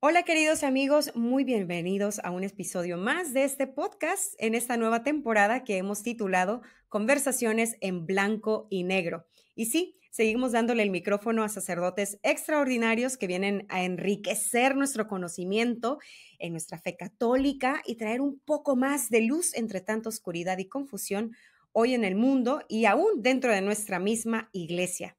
Hola queridos amigos, muy bienvenidos a un episodio más de este podcast en esta nueva temporada que hemos titulado Conversaciones en Blanco y Negro. Y sí, seguimos dándole el micrófono a sacerdotes extraordinarios que vienen a enriquecer nuestro conocimiento en nuestra fe católica y traer un poco más de luz entre tanta oscuridad y confusión hoy en el mundo y aún dentro de nuestra misma iglesia.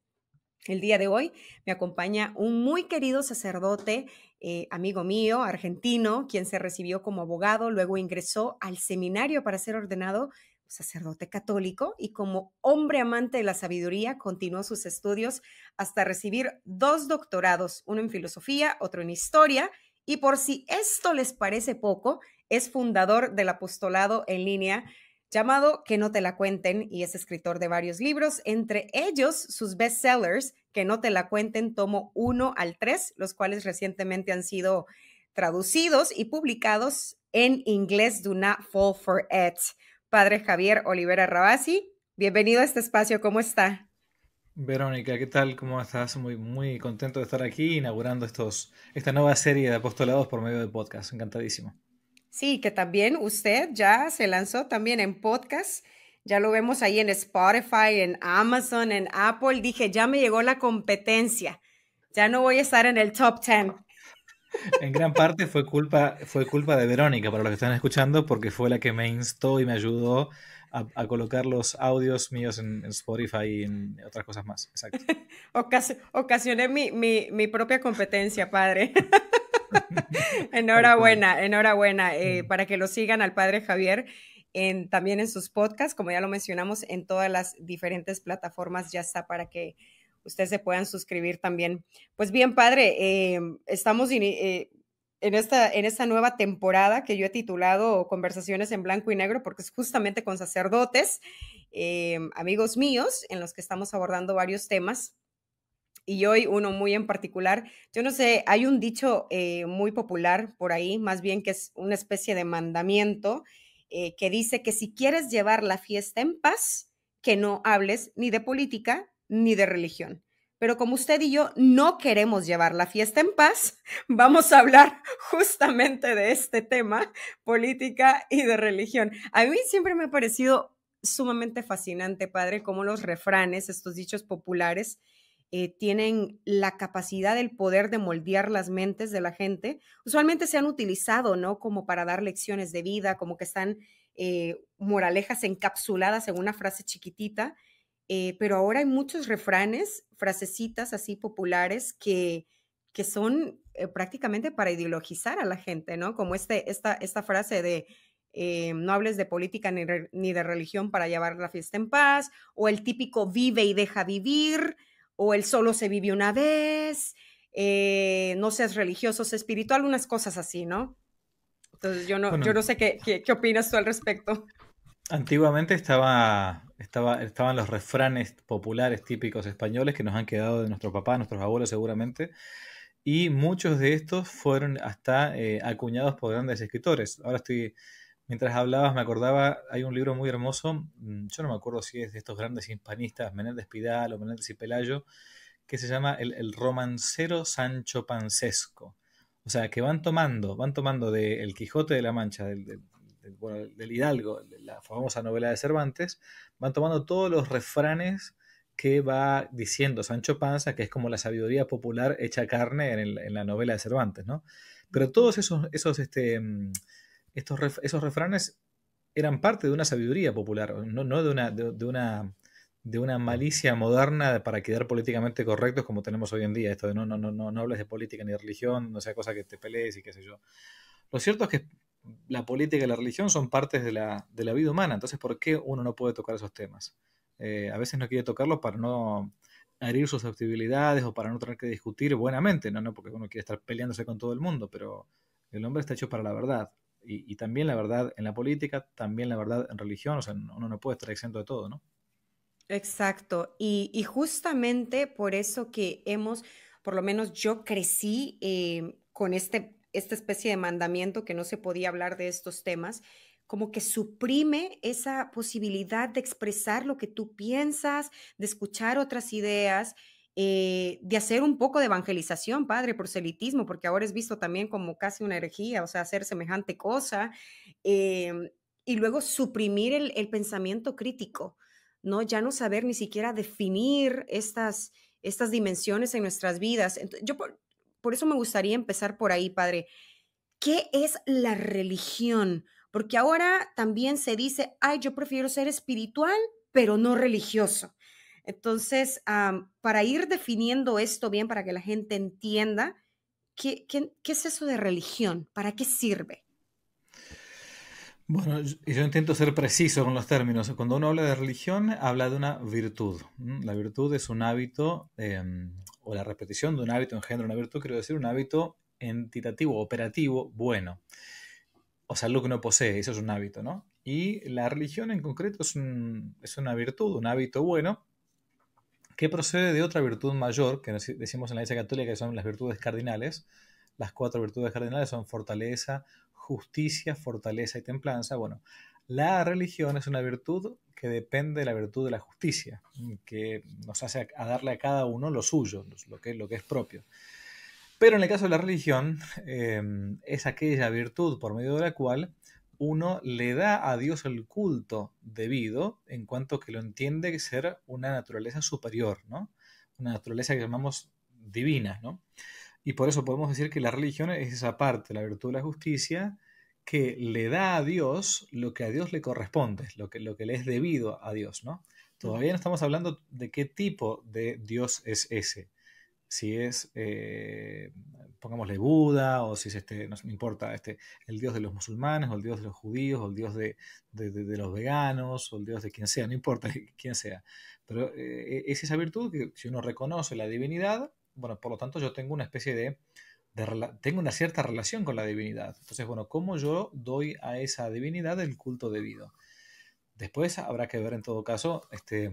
El día de hoy me acompaña un muy querido sacerdote eh, amigo mío, argentino, quien se recibió como abogado, luego ingresó al seminario para ser ordenado sacerdote católico y como hombre amante de la sabiduría continuó sus estudios hasta recibir dos doctorados, uno en filosofía, otro en historia, y por si esto les parece poco, es fundador del apostolado en línea llamado Que no te la cuenten y es escritor de varios libros, entre ellos sus bestsellers Que no te la cuenten tomo uno al 3, los cuales recientemente han sido traducidos y publicados en inglés do not Fall for It. Padre Javier Olivera Rabasi, bienvenido a este espacio, ¿cómo está? Verónica, ¿qué tal? ¿Cómo estás? Muy, muy contento de estar aquí inaugurando estos, esta nueva serie de apostolados por medio de podcast. Encantadísimo. Sí, que también usted ya se lanzó también en podcast. Ya lo vemos ahí en Spotify, en Amazon, en Apple. Dije, ya me llegó la competencia. Ya no voy a estar en el top 10. En gran parte fue culpa, fue culpa de Verónica, para los que están escuchando, porque fue la que me instó y me ayudó a, colocar los audios míos en, Spotify y en otras cosas más. Exacto. ocasioné mi, mi, mi propia competencia, padre. enhorabuena, enhorabuena. Eh, para que lo sigan al padre Javier. En, también en sus podcasts, como ya lo mencionamos, en todas las diferentes plataformas ya está para que ustedes se puedan suscribir también. Pues bien, padre, em, estamos eh, en, esta, en esta nueva temporada que yo he titulado Conversaciones en Blanco y Negro, porque es justamente con sacerdotes, em, amigos míos, en los que estamos abordando varios temas y hoy uno muy en particular. Yo no sé, hay un dicho eh, muy popular por ahí, más bien que es una especie de mandamiento, eh, que dice que si quieres llevar la fiesta en paz, que no hables ni de política ni de religión. Pero como usted y yo no queremos llevar la fiesta en paz, vamos a hablar justamente de este tema, política y de religión. A mí siempre me ha parecido sumamente fascinante, padre, cómo los refranes, estos dichos populares, eh, tienen la capacidad, el poder de moldear las mentes de la gente, usualmente se han utilizado, ¿no? Como para dar lecciones de vida, como que están eh, moralejas encapsuladas en una frase chiquitita, eh, pero ahora hay muchos refranes, frasecitas así populares que, son prácticamente para ideologizar a la gente, ¿no? Como este, esta, frase de... no hables de política ni, de religión para llevar la fiesta en paz, o el típico vive y deja vivir, o el solo se vive una vez, eh, no seas religioso, seas espiritual, unas cosas así, ¿no? Entonces yo no, yo no sé qué, qué, opinas tú al respecto. Antiguamente estaba, estaba, estaban los refranes populares típicos españoles que nos han quedado de nuestro papá, nuestros abuelos seguramente, y muchos de estos fueron hasta eh, acuñados por grandes escritores. Ahora estoy Mientras hablabas, me acordaba, hay un libro muy hermoso, mm, yo no me acuerdo si es de estos grandes hispanistas, Menéndez Pidal o Menéndez y Pelayo, que se llama El, romancero Sancho Pancesco. O sea, que van tomando, van tomando de El Quijote de la Mancha, del, del, Hidalgo, la famosa novela de Cervantes, van tomando todos los refranes que va diciendo Sancho Panza, que es como la sabiduría popular hecha carne en, en la novela de Cervantes, ¿no? Pero todos esos, esos este, mm, esos refranes eran parte de una sabiduría popular, no, de, una, de, una, de una malicia moderna para quedar políticamente correctos como tenemos hoy en día. Esto de no, no, no, no hables de política ni de religión, no sea cosa que te pelees y qué sé yo. Lo cierto es que la política y la religión son partes de la, vida humana, entonces ¿por qué uno no puede tocar esos temas? Eh, a veces no quiere tocarlos para no herir susceptibilidades o para no tener que discutir buenamente, no, no, porque uno quiere estar peleándose con todo el mundo, pero el hombre está hecho para la verdad y, también la verdad en la política, también la verdad en religión, o sea, uno no puede estar exento de todo, ¿no? Exacto, y, justamente por eso que hemos, por lo menos yo crecí eh, con este, esta especie de mandamiento que no se podía hablar de estos temas, como que suprime esa posibilidad de expresar lo que tú piensas, de escuchar otras ideas. Eh, de hacer un poco de evangelización, padre, proselitismo, porque ahora es visto también como casi una herejía, o sea, hacer semejante cosa, em, y luego suprimir el, pensamiento crítico, ¿no? Ya no saber ni siquiera definir estas, estas dimensiones en nuestras vidas. yo por eso me gustaría empezar por ahí, padre. ¿Qué es la religión? Porque ahora también se dice, ay, yo prefiero ser espiritual, pero no religioso. Entonces, para ir definiendo esto bien, para que la gente entienda, ¿qué, es eso de religión? ¿Para qué sirve? Bueno, yo intento ser preciso con los términos. Cuando uno habla de religión, habla de una virtud. La virtud es un hábito, em, o la repetición de un hábito engendra una virtud, quiero decir, un hábito entitativo, operativo, bueno. O sea, lo que uno posee, eso es un hábito, ¿no? Y la religión en concreto es una virtud, un hábito bueno, ¿Qué procede de otra virtud mayor, que decimos en la Iglesia Católica que son las virtudes cardinales. Las cuatro virtudes cardinales son fortaleza, justicia, fortaleza y templanza. Bueno, la religión es una virtud que depende de la virtud de la justicia, que nos hace a darle a cada uno lo suyo, lo que, lo es propio. Pero en el caso de la religión, eh, es aquella virtud por medio de la cual uno le da a Dios el culto debido en cuanto que lo entiende que ser una naturaleza superior, ¿no? Una naturaleza que llamamos divina, ¿no? Y por eso podemos decir que la religión es esa parte, la virtud de la justicia, que le da a Dios lo que a Dios le corresponde, lo que, lo que le es debido a Dios, ¿no? Todavía no estamos hablando de qué tipo de Dios es ese si es, eh, pongámosle Buda, o si es este, no, importa, este, el dios de los musulmanes, o el dios de los judíos, o el dios de, los veganos, o el dios de quien sea, no importa quién sea. Pero eh, es esa virtud que si uno reconoce la divinidad, bueno, por lo tanto yo tengo una especie de, tengo una cierta relación con la divinidad. Entonces, bueno, ¿cómo yo doy a esa divinidad el culto debido? Después habrá que ver en todo caso, este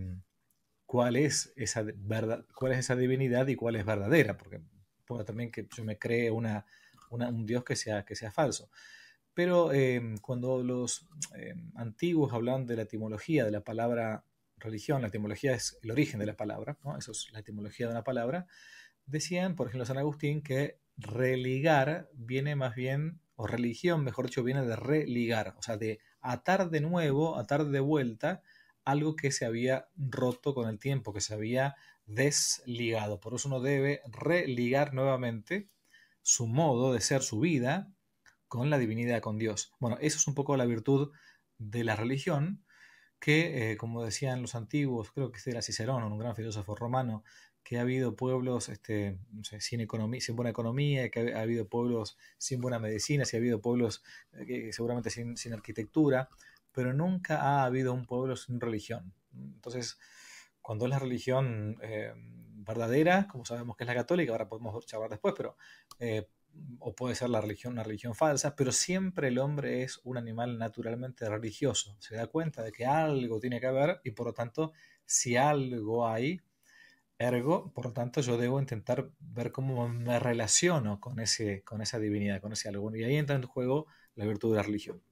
cuál es esa, verdad, cuál es esa divinidad y cuál es verdadera, porque puedo también que yo me cree un Dios que sea, falso. Pero em, cuando los em, antiguos hablan de la etimología de la palabra religión, la etimología es el origen de la palabra, eso es la etimología de una palabra, decían, por ejemplo, San Agustín, que religar viene más bien, o religión, mejor dicho, viene de religar, o sea, de atar de nuevo, atar de vuelta, algo que se había roto con el tiempo, que se había desligado. Por eso uno debe religar nuevamente su modo de ser, su vida, con la divinidad, con Dios. Bueno, eso es un poco la virtud de la religión, que, eh, como decían los antiguos, creo que este era Cicerón, un gran filósofo romano, que ha habido pueblos este, sin, economía, sin buena economía, que ha, habido pueblos sin buena medicina, si ha habido pueblos eh, que seguramente sin, sin arquitectura, pero nunca ha habido un pueblo sin religión. Entonces, cuando es la religión eh, verdadera, como sabemos que es la católica, ahora podemos charlar después, pero eh, o puede ser la religión una religión falsa, pero siempre el hombre es un animal naturalmente religioso. Se da cuenta de que algo tiene que haber y por lo tanto, si algo hay, ergo, por lo tanto, yo debo intentar ver cómo me relaciono con, ese, con esa divinidad, con ese algo. Y ahí entra en juego la virtud de la religión.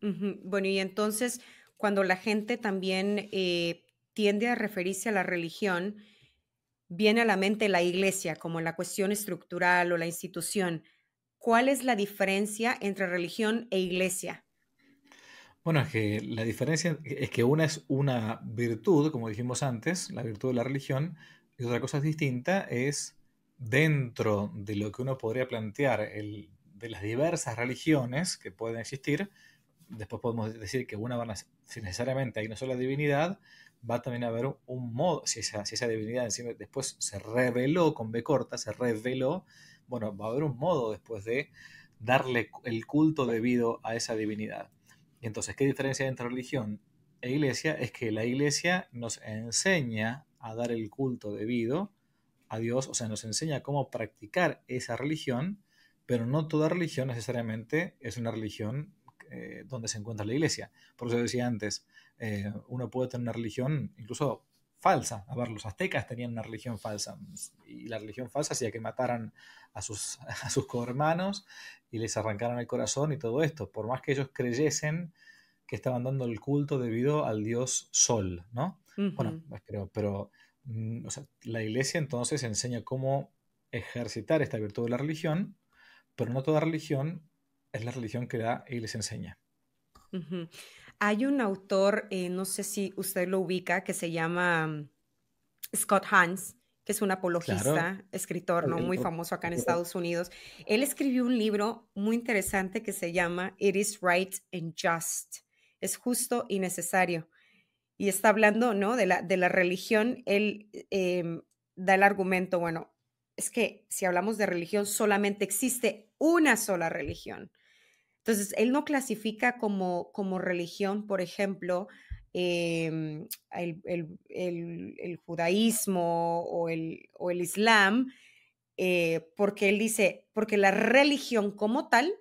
Bueno, y entonces cuando la gente también eh, tiende a referirse a la religión, viene a la mente la iglesia como la cuestión estructural o la institución. ¿Cuál es la diferencia entre religión e iglesia? Bueno, es que la diferencia es que una es una virtud, como dijimos antes, la virtud de la religión, y otra cosa es distinta es dentro de lo que uno podría plantear el, de las diversas religiones que pueden existir, después podemos decir que una van a, si necesariamente hay una sola divinidad, va también a haber un, modo, si esa, si esa divinidad encima, después se reveló con B corta, se reveló, bueno, va a haber un modo después de darle el culto debido a esa divinidad. Y entonces, ¿qué diferencia hay entre religión e iglesia? Es que la iglesia nos enseña a dar el culto debido a Dios, o sea, nos enseña cómo practicar esa religión, pero no toda religión necesariamente es una religión eh, donde se encuentra la iglesia. Por eso decía antes, eh, uno puede tener una religión incluso falsa. A ver, los aztecas tenían una religión falsa y la religión falsa hacía que mataran a sus, a sus cohermanos y les arrancaran el corazón y todo esto, por más que ellos creyesen que estaban dando el culto debido al dios Sol, ¿no? Bueno, pues, pero, pero mm, la iglesia entonces enseña cómo ejercitar esta virtud de la religión, pero no toda religión es la religión que da y les enseña. Hay un autor, eh, no sé si usted lo ubica, que se llama mm, Scott Hans, que es un apologista, escritor, ¿no? Muy famoso acá en Estados Unidos. Él escribió un libro muy interesante que se llama It is Right and Just. Es justo y necesario. Y está hablando, ¿no? De la, de la religión. Él em, da el argumento, bueno, es que si hablamos de religión, solamente existe una sola religión. Entonces, él no clasifica como, como religión, por ejemplo, em, el, judaísmo o el, islam, eh, porque él dice, porque la religión como tal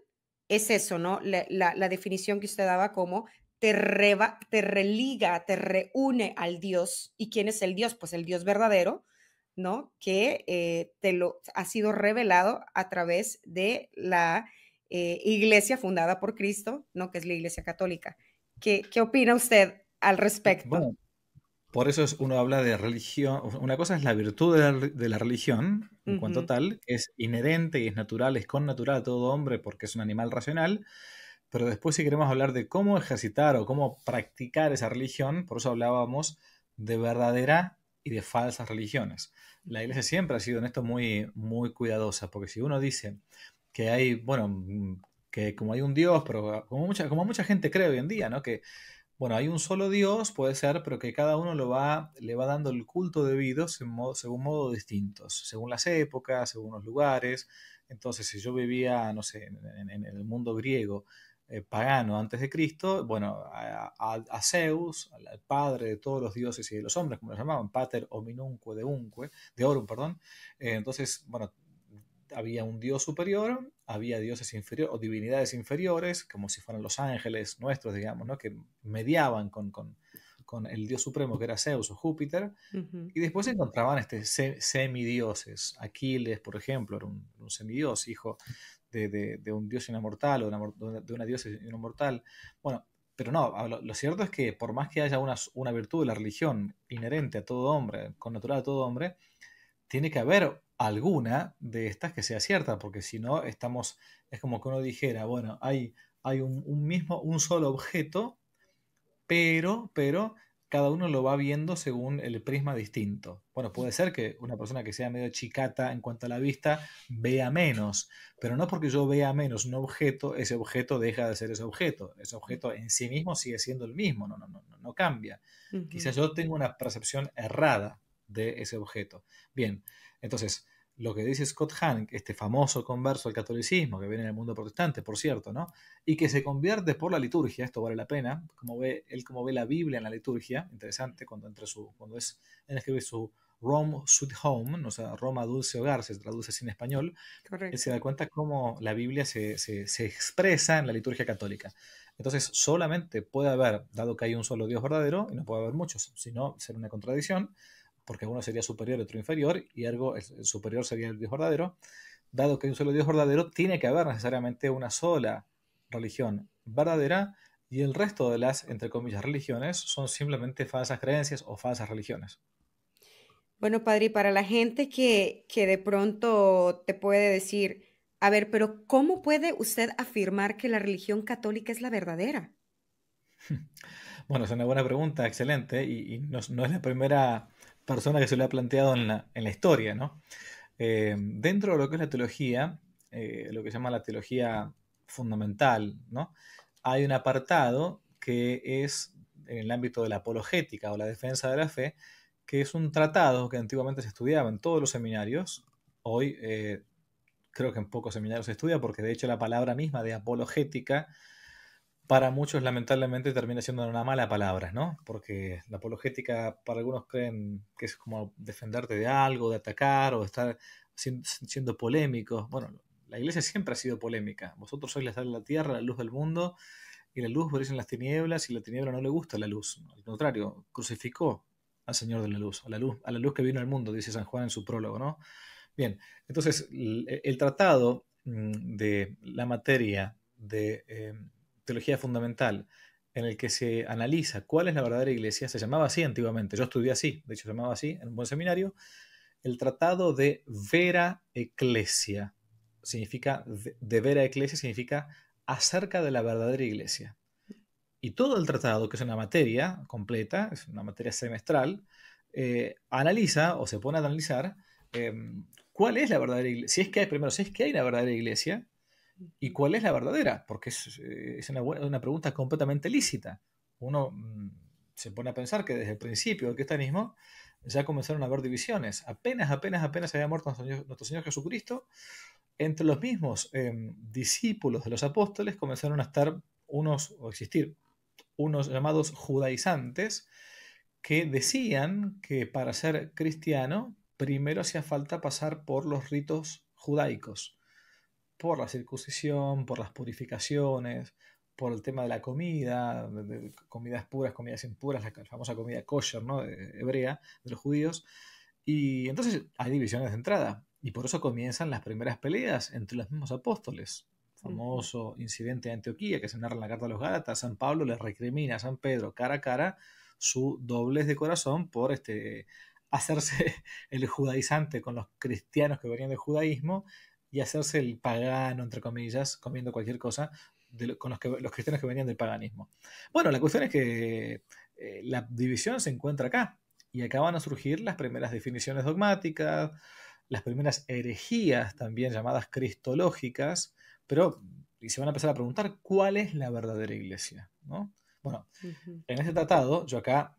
es eso, ¿no? La, definición que usted daba como te, reba, te religa, te reúne al Dios. ¿Y quién es el Dios? Pues el Dios verdadero, ¿no? Que eh, te lo ha sido revelado a través de la eh, iglesia fundada por Cristo, ¿no? que es la Iglesia Católica. ¿Qué, qué opina usted al respecto? por eso es, uno habla de religión. Una cosa es la virtud de la, religión, en cuanto tal, es inherente y es natural, es connatural a todo hombre porque es un animal racional. Pero después, si queremos hablar de cómo ejercitar o cómo practicar esa religión, por eso hablábamos de verdadera y de falsas religiones. La iglesia siempre ha sido en esto muy, muy cuidadosa, porque si uno dice, que hay, bueno, mm, que como hay un Dios, pero como mucha, como mucha gente cree hoy en día, ¿no? Que, bueno, hay un solo Dios, puede ser, pero que cada uno lo va, le va dando el culto debido según, según modos distintos, según las épocas, según los lugares. Entonces, si yo vivía, no sé, en, el mundo griego, eh, pagano antes de Cristo, bueno, a, Zeus, al padre de todos los dioses y de los hombres, como lo llamaban, pater hominunque unque, de orum, perdón. Eh, entonces, bueno, había un Dios superior, había dioses inferiores o divinidades inferiores, como si fueran los ángeles nuestros, digamos, que mediaban con, el Dios supremo que era Zeus o Júpiter, y después se encontraban este, semidioses. Aquiles, por ejemplo, era un, un semidios, hijo de, un dios inmortal o de una, de una diosa inmortal. Bueno, pero no, ah, lo, cierto es que por más que haya una, una virtud de la religión inherente a todo hombre, con natural a todo hombre, tiene que haber alguna de estas que sea cierta, porque si no, estamos, es como que uno dijera, bueno, hay, hay un, mismo, un solo objeto, pero, pero cada uno lo va viendo según el prisma distinto. Bueno, puede ser que una persona que sea medio chicata en cuanto a la vista vea menos, pero no porque yo vea menos un objeto, ese objeto deja de ser ese objeto. Ese objeto en sí mismo sigue siendo el mismo, no, no, no, no cambia. Quizás yo tengo una percepción errada de ese objeto. Bien, entonces, lo que dice Scott Hank, este famoso converso al catolicismo que viene en el mundo protestante, por cierto, ¿no? Y que se convierte por la liturgia, esto vale la pena, como ve, él como ve la Biblia en la liturgia, interesante, cuando, es, él escribe su Rome Sweet Home, o sea, Roma Dulce Hogar, se traduce así en español, él se da cuenta cómo la Biblia se, se expresa en la liturgia católica. Entonces, solamente puede haber, dado que hay un solo Dios verdadero, y no puede haber muchos, sino ser una contradicción, porque uno sería superior y otro inferior, y algo el, superior sería el Dios verdadero. Dado que hay un solo Dios verdadero, tiene que haber necesariamente una sola religión verdadera y el resto de las, entre comillas, religiones son simplemente falsas creencias o falsas religiones. Bueno, padre, para la gente que, que de pronto te puede decir, a ver, pero ¿cómo puede usted afirmar que la religión católica es la verdadera? Bueno, es una buena pregunta, excelente, y, no, es la primera persona que se lo ha planteado en la, en la historia, ¿no? Eh, dentro de lo que es la teología, eh, lo que se llama la teología fundamental, ¿no? Hay un apartado que es en el ámbito de la apologética o la defensa de la fe, que es un tratado que antiguamente se estudiaba en todos los seminarios. Hoy eh, creo que en pocos seminarios se estudia porque de hecho la palabra misma de apologética para muchos lamentablemente termina siendo una mala palabra, ¿no? Porque la apologética para algunos creen que es como defenderte de algo, de atacar o estar siendo, polémico. Bueno, la iglesia siempre ha sido polémica. Vosotros sois la sal de la tierra, la luz del mundo, y la luz brilla en las tinieblas y la tiniebla no le gusta la luz. Al contrario, crucificó al Señor de la luz, a la luz, a la luz que vino al mundo, dice San Juan en su prólogo, ¿no? Bien, entonces el, tratado mm, de la materia de... Em, teología fundamental, en el que se analiza cuál es la verdadera iglesia, se llamaba así antiguamente, yo estudié así, de hecho se llamaba así en un buen seminario, el tratado de Vera Ecclesia. Significa, de Vera Ecclesia significa acerca de la verdadera iglesia. Y todo el tratado, que es una materia completa, es una materia semestral, eh, analiza o se pone a analizar eh, cuál es la verdadera iglesia. Si es que hay, primero, si es que hay una verdadera iglesia, y cuál es la verdadera, porque es, eh, una, pregunta completamente lícita. Uno mm, se pone a pensar que desde el principio del cristianismo ya comenzaron a haber divisiones. Apenas, apenas, apenas había muerto nuestro Señor, Jesucristo, entre los mismos em, discípulos de los apóstoles comenzaron a estar unos, o existir, unos llamados judaizantes, que decían que para ser cristiano primero hacía falta pasar por los ritos judaicos por la circuncisión, por las purificaciones, por el tema de la comida, comidas puras, comidas impuras, la famosa comida kosher, ¿no? Eh, hebrea de los judíos. Y entonces hay divisiones de entrada. Y por eso comienzan las primeras peleas entre los mismos apóstoles. Famoso incidente de Antioquía que se narra en la carta de los Gálatas. San Pablo le recrimina a San Pedro cara a cara su doblez de corazón por este hacerse el judaizante con los cristianos que venían del judaísmo y hacerse el pagano, entre comillas, comiendo cualquier cosa, con los, que, los cristianos que venían del paganismo. Bueno, la cuestión es que eh, la división se encuentra acá, y acá van a surgir las primeras definiciones dogmáticas, las primeras herejías también llamadas cristológicas, pero y se van a empezar a preguntar cuál es la verdadera iglesia, Bueno, en este tratado, yo acá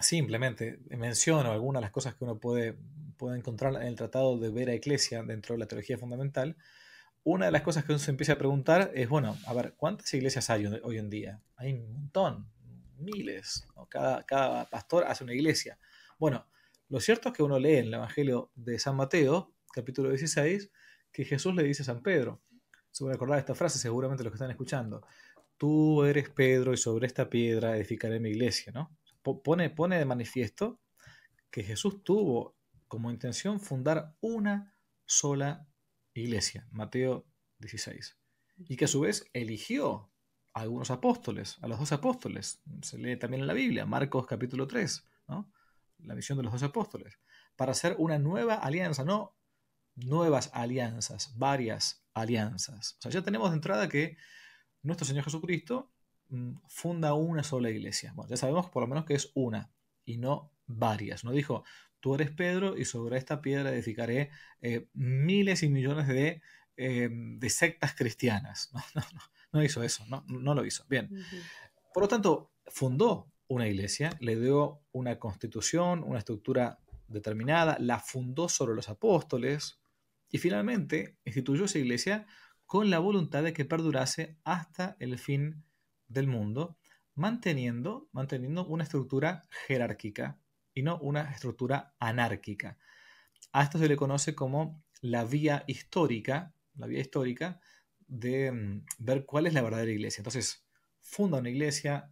simplemente eh, menciono algunas de las cosas que uno puede, puede encontrar en el Tratado de Vera Iglesia dentro de la teología fundamental. Una de las cosas que uno se empieza a preguntar es, bueno, a ver, ¿cuántas iglesias hay hoy en día? Hay un montón, miles. Cada, cada pastor hace una iglesia. Bueno, lo cierto es que uno lee en el Evangelio de San Mateo, capítulo 16, que Jesús le dice a San Pedro, se van a acordar esta frase seguramente los que están escuchando, tú eres Pedro y sobre esta piedra edificaré mi iglesia, ¿no? pone, pone de manifiesto que Jesús tuvo como intención fundar una sola iglesia, Mateo 16, y que a su vez eligió a algunos apóstoles, a los dos apóstoles, se lee también en la Biblia, Marcos capítulo 3, la misión de los dos apóstoles, para hacer una nueva alianza, no nuevas alianzas, varias alianzas. O sea, ya tenemos de entrada que nuestro Señor Jesucristo Mm, funda una sola iglesia. ya sabemos por lo menos que es una y no varias. No dijo, tú eres Pedro y sobre esta piedra edificaré eh, miles y millones de, em, sectas cristianas. No, no, no, hizo eso, no, lo hizo. Bien. Por lo tanto, fundó una iglesia, le dio una constitución, una estructura determinada, la fundó sobre los apóstoles y finalmente instituyó esa iglesia con la voluntad de que perdurase hasta el fin del mundo, manteniendo, manteniendo una estructura jerárquica y no una estructura anárquica. A esto se le conoce como la vía histórica, la vía histórica de mm, ver cuál es la verdadera iglesia. Entonces, funda una iglesia,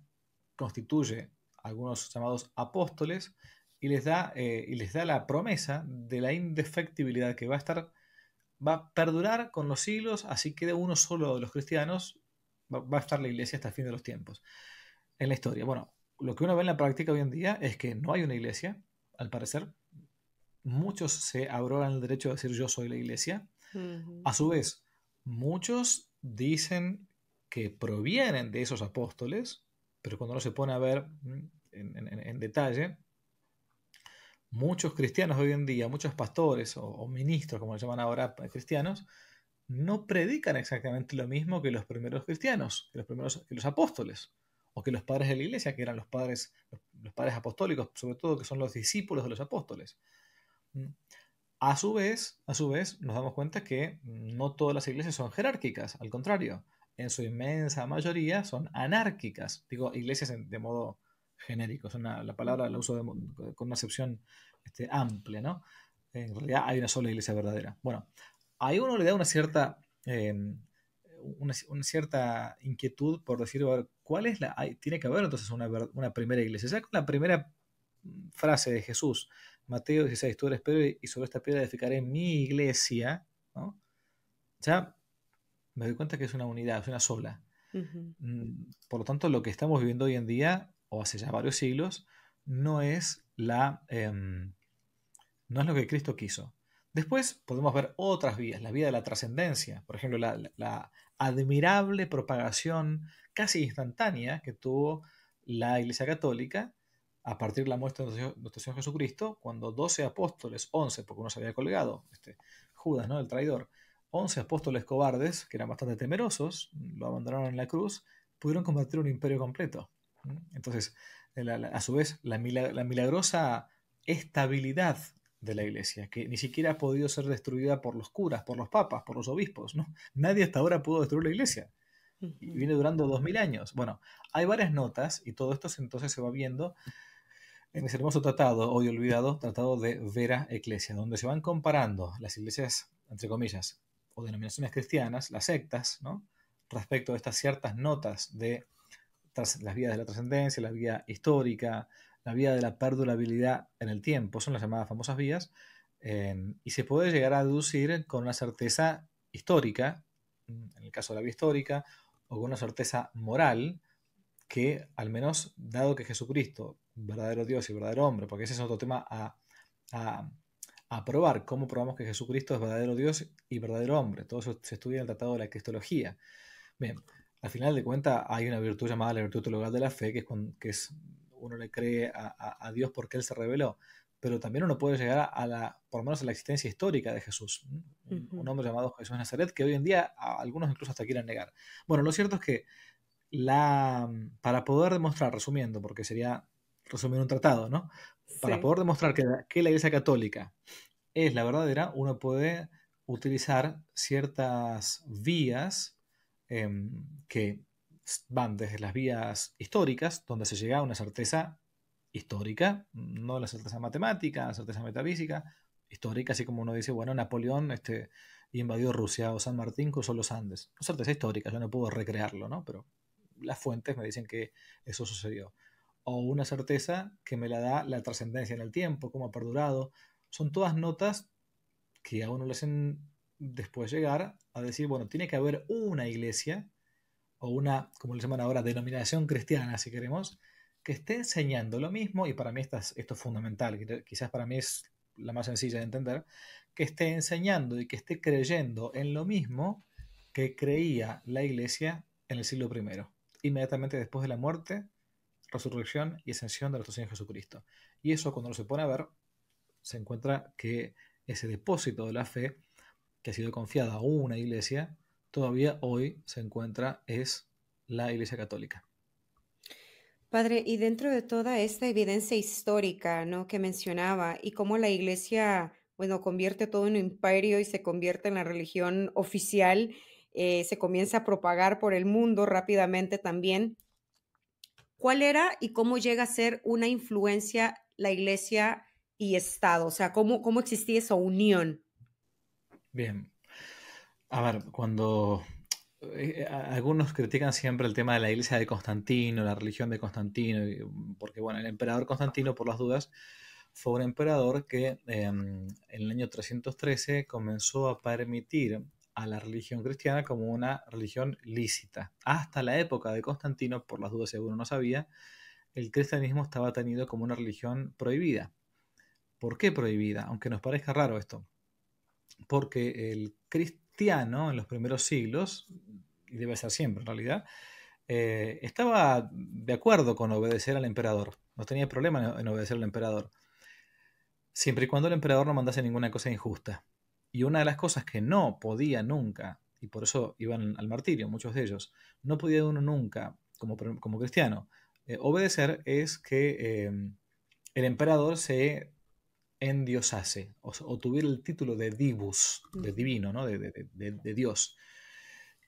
constituye algunos llamados apóstoles y les da, eh, y les da la promesa de la indefectibilidad que va a estar, va a perdurar con los siglos, así de uno solo de los cristianos va, a estar la iglesia hasta el fin de los tiempos en la historia. Bueno, lo que uno ve en la práctica hoy en día es que no hay una iglesia, al parecer. Muchos se abrogan el derecho de decir yo soy la iglesia. A su vez, muchos dicen que provienen de esos apóstoles, pero cuando uno se pone a ver mm, en, detalle, muchos cristianos hoy en día, muchos pastores o, ministros, como le llaman ahora cristianos, no predican exactamente lo mismo que los primeros cristianos, que los primeros los apóstoles o que los padres de la iglesia, que eran los padres los padres apostólicos, sobre todo que son los discípulos de los apóstoles. Mm. A su vez, a su vez nos damos cuenta que no todas las iglesias son jerárquicas, al contrario, en su inmensa mayoría son anárquicas. Digo, iglesias de modo genérico, es la palabra la uso con una excepción este, amplia, ¿no? En realidad hay una sola iglesia verdadera. Bueno, ahí uno le da una cierta, em, una, cierta inquietud por decir, ¿cuál es la...? tiene que haber entonces una, primera iglesia. Ya con la primera mm, frase de Jesús, Mateo 16, tú eres Pedro y sobre esta piedra edificaré mi iglesia, Ya me doy cuenta que es una unidad, es una sola. Mm, por lo tanto, lo que estamos viviendo hoy en día, o hace ya varios siglos, no es la... Em, no es lo que Cristo quiso. Después podemos ver otras vías, la vía de la trascendencia, por ejemplo, la, admirable propagación casi instantánea que tuvo la Iglesia Católica a partir de la muerte de nuestro Señor Jesucristo, cuando 12 apóstoles, 11, porque uno se había colgado, este, Judas, ¿no? El traidor, 11 apóstoles cobardes, que eran bastante temerosos, lo abandonaron en la cruz, pudieron convertir un imperio completo. Entonces, a su vez, la milagrosa estabilidad de la iglesia, que ni siquiera ha podido ser destruida por los curas, por los papas, por los obispos, ¿no? Nadie hasta ahora pudo destruir la iglesia. Y viene durando dos mil años. Bueno, hay varias notas y todo esto entonces se va viendo en ese hermoso tratado, hoy olvidado, tratado de Vera Iglesia donde se van comparando las iglesias, entre comillas, o denominaciones cristianas, las sectas, ¿no? Respecto a estas ciertas notas de las vías de la trascendencia, la vía histórica, la vía de la perdurabilidad en el tiempo, son las llamadas famosas vías, y se puede llegar a deducir con una certeza histórica, en el caso de la vía histórica, o con una certeza moral, que al menos dado que Jesucristo, verdadero Dios y verdadero hombre, porque ese es otro tema a, probar, cómo probamos que Jesucristo es verdadero Dios y verdadero hombre, todo eso se estudia en el Tratado de la Cristología. Bien, al final de cuentas hay una virtud llamada la virtud teologal de la fe, que es, que es uno le cree a, Dios porque Él se reveló, pero también uno puede llegar a la, por lo menos a la existencia histórica de Jesús, un, hombre llamado Jesús de Nazaret, que hoy en día algunos incluso hasta quieren negar. Bueno, lo cierto es que la, para poder demostrar, resumiendo, porque sería resumir un tratado, ¿no? Para poder demostrar que la, Iglesia Católica es la verdadera, uno puede utilizar ciertas vías em, que van desde las vías históricas, donde se llega a una certeza histórica, no la certeza matemática, la certeza metafísica, histórica, así como uno dice, bueno, Napoleón este, invadió Rusia o San Martín cruzó los Andes. Una certeza histórica, yo no puedo recrearlo, ¿no? Pero las fuentes me dicen que eso sucedió. O una certeza que me la da la trascendencia en el tiempo, cómo ha perdurado. Son todas notas que a uno le hacen después llegar a decir, bueno, tiene que haber una iglesia o una, como le llaman ahora, denominación cristiana, si queremos, que esté enseñando lo mismo, y para mí esto es, fundamental, quizás para mí es la más sencilla de entender, que esté enseñando y que esté creyendo en lo mismo que creía la iglesia en el siglo I, inmediatamente después de la muerte, resurrección y ascensión de nuestro Señor Jesucristo. Y eso cuando lo se pone a ver, se encuentra que ese depósito de la fe que ha sido confiada a una iglesia todavía hoy se encuentra es la Iglesia Católica. Padre, y dentro de toda esta evidencia histórica ¿no? que mencionaba y cómo la Iglesia, bueno, convierte todo en un imperio y se convierte en la religión oficial, eh, se comienza a propagar por el mundo rápidamente también. ¿Cuál era y cómo llega a ser una influencia la Iglesia y Estado? O sea, ¿cómo, cómo existía esa unión? Bien, a ver, cuando eh, eh, algunos critican siempre el tema de la iglesia de Constantino, la religión de Constantino, mm, porque bueno, el emperador Constantino, por las dudas, fue un emperador que em, en el año 313 comenzó a permitir a la religión cristiana como una religión lícita. Hasta la época de Constantino, por las dudas si alguno no sabía, el cristianismo estaba tenido como una religión prohibida. ¿Por qué prohibida? Aunque nos parezca raro esto. Porque el, cristiano en los primeros siglos, y debe ser siempre en realidad, eh, estaba de acuerdo con obedecer al emperador. No tenía problema en obedecer al emperador. Siempre y cuando el emperador no mandase ninguna cosa injusta. Y una de las cosas que no podía nunca, y por eso iban al martirio muchos de ellos, no podía uno nunca, como, cristiano, eh, obedecer es que eh, el emperador se en Dios hace o tuviera el título de divus, de divino, ¿no? de, Dios.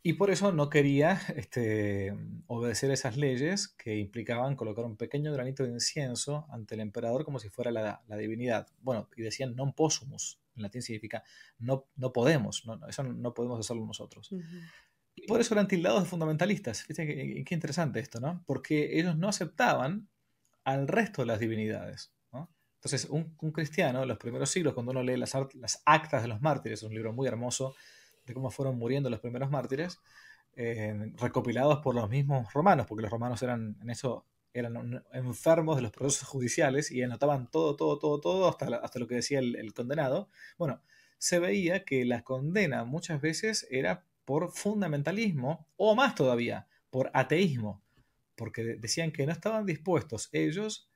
Y por eso no quería este, obedecer esas leyes que implicaban colocar un pequeño granito de incienso ante el emperador como si fuera la, divinidad. Bueno, y decían non possumus, en latín significa no, no podemos, no, eso no podemos hacerlo nosotros. Y por eso eran tildados de fundamentalistas. Fíjense eh, qué interesante esto, ¿no? Porque ellos no aceptaban al resto de las divinidades. Entonces, un, cristiano, en los primeros siglos, cuando uno lee las, las, actas de los mártires, un libro muy hermoso de cómo fueron muriendo los primeros mártires, eh, recopilados por los mismos romanos, porque los romanos eran en eso eran enfermos de los procesos judiciales y anotaban todo, todo, todo, todo, hasta, hasta lo que decía el, el, condenado. Bueno, se veía que la condena muchas veces era por fundamentalismo o más todavía, por ateísmo, porque decían que no estaban dispuestos ellos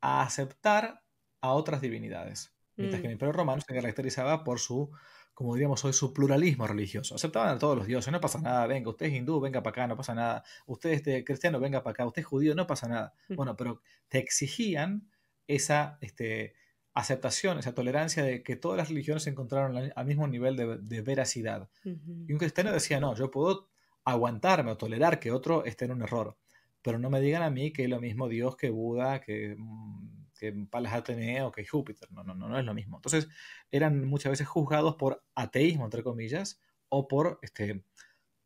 a aceptar a otras divinidades. Mientras que el mm. Imperio Romano se caracterizaba por su, como diríamos hoy, su pluralismo religioso. Aceptaban a todos los dioses, no pasa nada, venga, usted es hindú, venga para acá, no pasa nada. Usted es cristiano, venga para acá, usted es judío, no pasa nada. Mm. Bueno, pero te exigían esa este, aceptación, esa tolerancia de que todas las religiones se encontraron al mismo nivel de, veracidad. Y un cristiano decía, no, yo puedo aguantarme o tolerar que otro esté en un error, pero no me digan a mí que es lo mismo Dios que Buda, que mm, Palas Atenea o que Júpiter. No, no, no, no es lo mismo. Entonces, eran muchas veces juzgados por ateísmo, entre comillas, o por, este,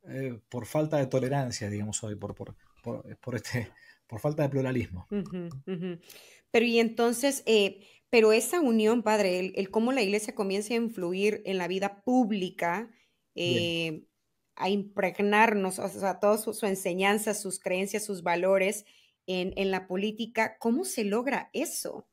eh, por falta de tolerancia, digamos hoy, por, por, por, este, por falta de pluralismo. Pero y entonces, eh, pero esa unión, padre, el, cómo la iglesia comienza a influir en la vida pública, eh, a impregnarnos, a sea, toda su enseñanza, sus creencias, sus valores, en, la política, ¿cómo se logra eso?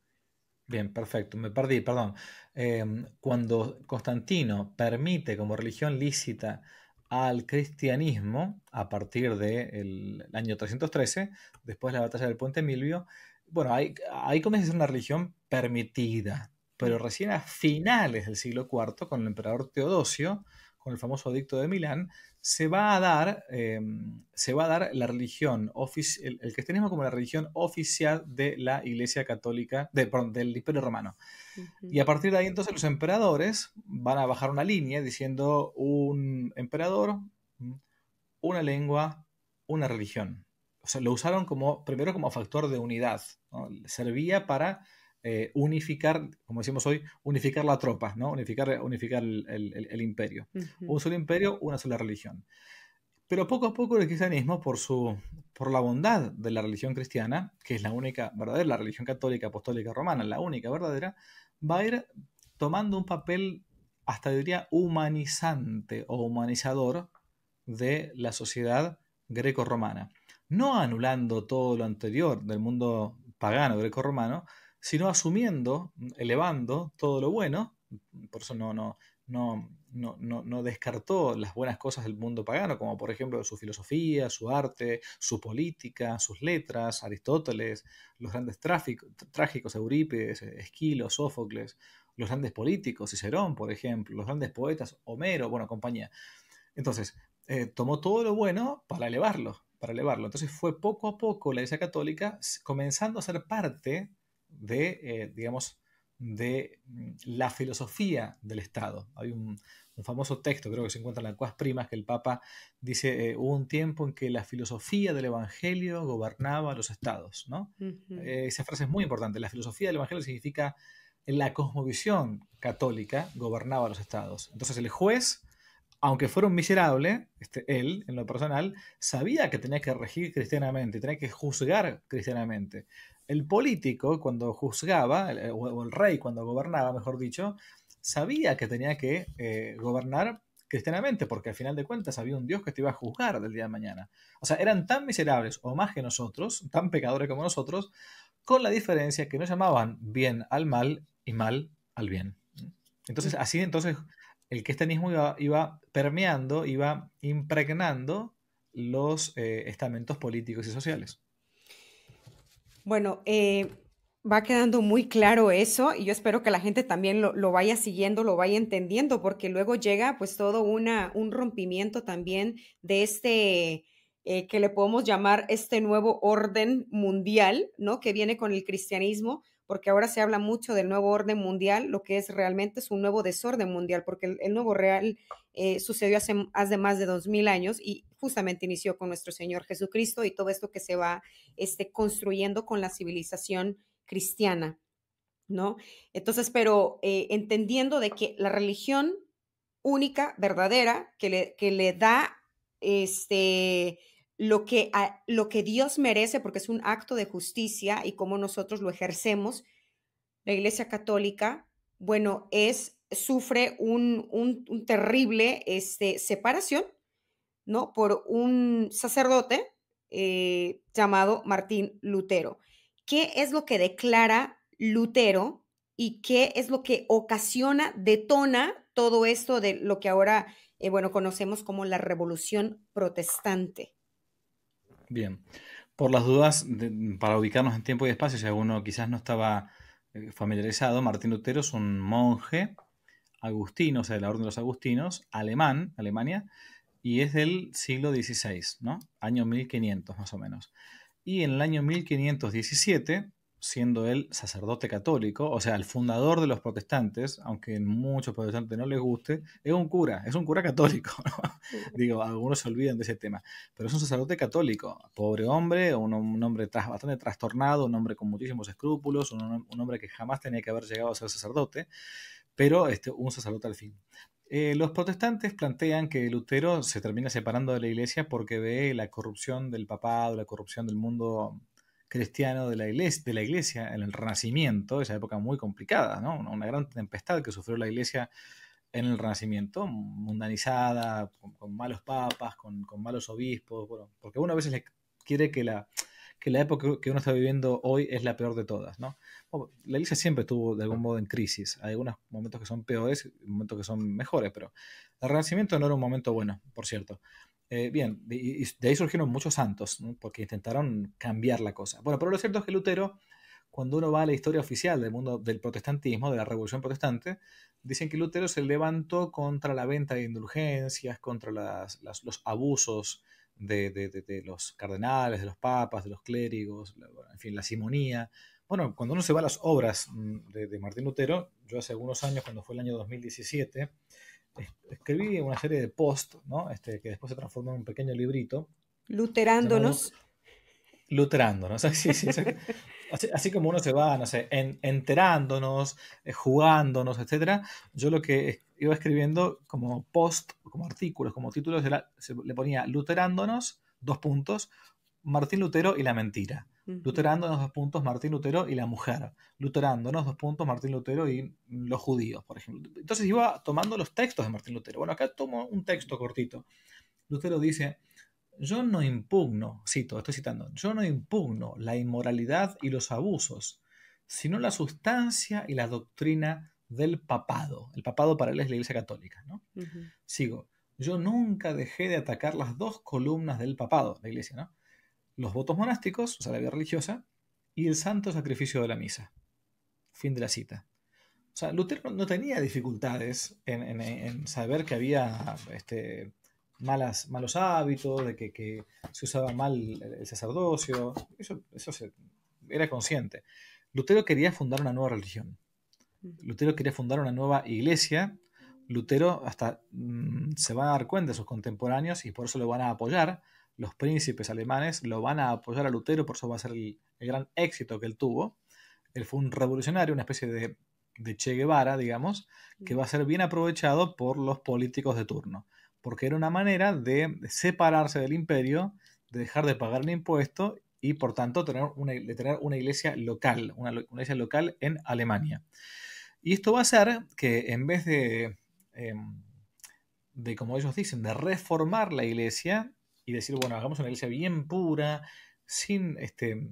Bien, perfecto, me perdí, perdón. Em, cuando Constantino permite como religión lícita al cristianismo a partir del el año 313, después de la batalla del puente Milvio, bueno, hay ahí comienza a ser una religión permitida, pero recién a finales del siglo IV, con el emperador Teodosio, con el famoso Edicto de Milán, se va a dar, em, se va a dar la religión, el, cristianismo como la religión oficial de la Iglesia Católica, perdón, del Imperio Romano. Y a partir de ahí entonces los emperadores van a bajar una línea diciendo un emperador, una lengua, una religión. O sea, lo usaron como, primero como factor de unidad. Servía para eh, unificar, como decimos hoy, unificar la tropa, ¿no? unificar, unificar el, imperio. Un solo imperio, una sola religión. Pero poco a poco el cristianismo, por, su, por la bondad de la religión cristiana, que es la única verdadera, la religión católica, apostólica, romana, la única verdadera, va a ir tomando un papel, hasta diría, humanizante o humanizador de la sociedad greco-romana. No anulando todo lo anterior del mundo pagano greco-romano, sino asumiendo, elevando todo lo bueno, por eso no, no, no, descartó las buenas cosas del mundo pagano, como por ejemplo su filosofía, su arte, su política, sus letras, Aristóteles, los grandes trágicos, Eurípides, Esquilo, Sófocles, los grandes políticos, Cicerón, por ejemplo, los grandes poetas, Homero, bueno, compañía. Entonces, eh, tomó todo lo bueno para elevarlo, para elevarlo. Entonces fue poco a poco la Iglesia Católica comenzando a ser parte de, eh, digamos, de mm, la filosofía del Estado. Hay un, famoso texto, creo que se encuentra en las Cuas Primas, que el Papa dice, eh, hubo un tiempo en que la filosofía del Evangelio gobernaba los estados, ¿no? Eh, esa frase es muy importante. La filosofía del Evangelio significa la cosmovisión católica gobernaba los estados. Entonces el juez, aunque fuera un miserable, este, él, en lo personal, sabía que tenía que regir cristianamente, tenía que juzgar cristianamente el político cuando juzgaba, eh, o el rey cuando gobernaba, mejor dicho, sabía que tenía que eh, gobernar cristianamente, porque al final de cuentas había un Dios que te iba a juzgar del día de mañana. O sea, eran tan miserables o más que nosotros, tan pecadores como nosotros, con la diferencia que no llamaban bien al mal y mal al bien. Entonces, así entonces el cristianismo iba, permeando, iba impregnando los eh, estamentos políticos y sociales. Bueno, eh, va quedando muy claro eso y yo espero que la gente también lo, vaya siguiendo, lo vaya entendiendo, porque luego llega pues todo una, un rompimiento también de este... Eh, que le podemos llamar este nuevo orden mundial, ¿no? Que viene con el cristianismo, porque ahora se habla mucho del nuevo orden mundial, lo que es realmente es un nuevo desorden mundial, porque el, nuevo real eh, sucedió hace, hace, más de dos mil años y justamente inició con nuestro Señor Jesucristo y todo esto que se va este, construyendo con la civilización cristiana, ¿no? Entonces, pero eh, entendiendo de que la religión única, verdadera, que le, que le da este lo que, lo que Dios merece, porque es un acto de justicia y cómo nosotros lo ejercemos, la Iglesia Católica, bueno, es, sufre un, terrible este, separación, ¿no? Por un sacerdote eh, llamado Martín Lutero. ¿Qué es lo que declara Lutero y qué es lo que ocasiona, detona todo esto de lo que ahora, eh, bueno, conocemos como la revolución protestante? Bien. Por las dudas, para ubicarnos en tiempo y espacio, si alguno quizás no estaba eh, familiarizado, Martín Lutero es un monje agustino, o sea, de la Orden de los Agustinos, alemán, Alemania, y es del siglo XVI, ¿no? Año 1500 más o menos. Y en el año 1517 siendo él sacerdote católico, o sea, el fundador de los protestantes, aunque muchos protestantes no les guste, es un cura, es un cura católico. Digo, algunos se olvidan de ese tema, pero es un sacerdote católico, pobre hombre, un, hombre bastante trastornado, un hombre con muchísimos escrúpulos, un, hombre que jamás tenía que haber llegado a ser sacerdote, pero este, un sacerdote al fin. Eh, los protestantes plantean que Lutero se termina separando de la iglesia porque ve la corrupción del papado, la corrupción del mundo cristiano de la, iglesia, de la iglesia en el Renacimiento, esa época muy complicada, una gran tempestad que sufrió la iglesia en el Renacimiento, mundanizada, con, malos papas, con, malos obispos, bueno, porque uno a veces le quiere que la, la época que uno está viviendo hoy es la peor de todas. la iglesia siempre estuvo de algún modo en crisis. Hay algunos momentos que son peores, momentos que son mejores, pero el Renacimiento no era un momento bueno, por cierto. Eh, bien, y, de ahí surgieron muchos santos, porque intentaron cambiar la cosa. Bueno, pero lo cierto es que Lutero, cuando uno va a la historia oficial del mundo del protestantismo, de la revolución protestante, dicen que Lutero se levantó contra la venta de indulgencias, contra los abusos de, los cardenales, de los papas, de los clérigos, en fin, la simonía. Bueno, cuando uno se va a las obras mm, de, Martín Lutero, yo hace algunos años, cuando fue el año 2017, escribí una serie de posts, ¿no? Este, que después se transformó en un pequeño librito. Luterándonos. Luterándonos, así, así, como uno se va, no sé, en, enterándonos, eh, jugándonos, etcétera, yo lo que iba escribiendo como post, como artículos, como títulos, era, se, le ponía Luterándonos, dos puntos, Martín Lutero y la mentira. Luterando los dos puntos Martín Lutero y la mujer. los dos puntos Martín Lutero y los judíos, por ejemplo. Entonces iba tomando los textos de Martín Lutero. Bueno, acá tomo un texto cortito. Lutero dice, yo no impugno, cito, estoy citando, yo no impugno la inmoralidad y los abusos, sino la sustancia y la doctrina del papado. El papado para él es la Iglesia Católica. ¿no? Sigo, yo nunca dejé de atacar las dos columnas del papado, la Iglesia, ¿no? los votos monásticos, o sea, la vida religiosa, y el santo sacrificio de la misa. Fin de la cita. O sea, Lutero no tenía dificultades en, saber que había este, malos hábitos, de que, se usaba mal el sacerdocio. Eso, era consciente. Lutero quería fundar una nueva religión. Lutero quería fundar una nueva iglesia. Lutero hasta mm, se va a dar cuenta de sus contemporáneos y por eso lo van a apoyar, los príncipes alemanes lo van a apoyar a Lutero, por eso va a ser el, gran éxito que él tuvo. Él fue un revolucionario, una especie de, Che Guevara, digamos, que va a ser bien aprovechado por los políticos de turno, porque era una manera de separarse del imperio, de dejar de pagar el impuesto y por tanto tener una, de tener una iglesia local, una, iglesia local en Alemania. Y esto va a hacer que en vez de, em, de como ellos dicen, de reformar la iglesia, y decir, bueno, hagamos una iglesia bien pura, sin, este,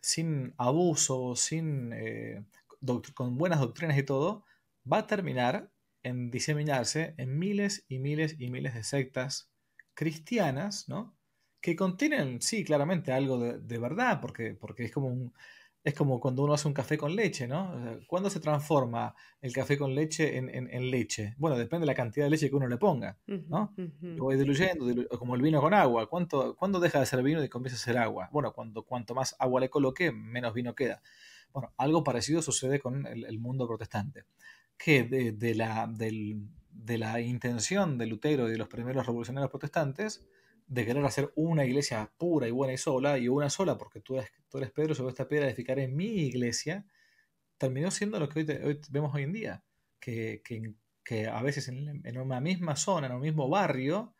sin abuso, sin, eh, con buenas doctrinas y todo, va a terminar en diseminarse en miles y miles y miles de sectas cristianas, ¿no? Que contienen, sí, claramente algo de, verdad, porque, porque es como un, es como cuando uno hace un café con leche, ¿no? ¿Cuándo se transforma el café con leche en, leche? Bueno, depende de la cantidad de leche que uno le ponga, ¿no? Lo voy diluyendo, como el vino con agua. ¿Cuánto, ¿Cuándo deja de ser vino y comienza a ser agua? Bueno, cuando, cuanto más agua le coloque, menos vino queda. Bueno, algo parecido sucede con el, mundo protestante, que de, la, de la intención de Lutero y de los primeros revolucionarios protestantes de querer hacer una iglesia pura y buena y sola, y una sola porque tú eres Pedro, sobre esta piedra en mi iglesia, terminó siendo lo que hoy, vemos hoy en día, que, que, a veces en, una misma zona, en un mismo barrio,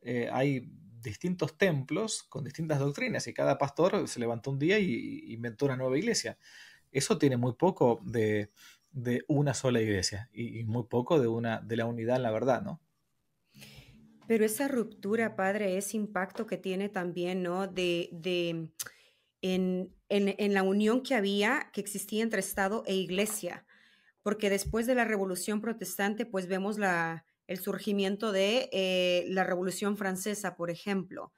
eh, hay distintos templos con distintas doctrinas y cada pastor se levantó un día y, inventó una nueva iglesia. Eso tiene muy poco de, una sola iglesia y, muy poco de, una, de la unidad en la verdad, ¿no? Pero esa ruptura, padre, ese impacto que tiene también, ¿no? de en, la unión que había, que existía entre Estado e Iglesia, porque después de la Revolución Protestante, pues vemos el surgimiento de eh, la Revolución Francesa, por ejemplo,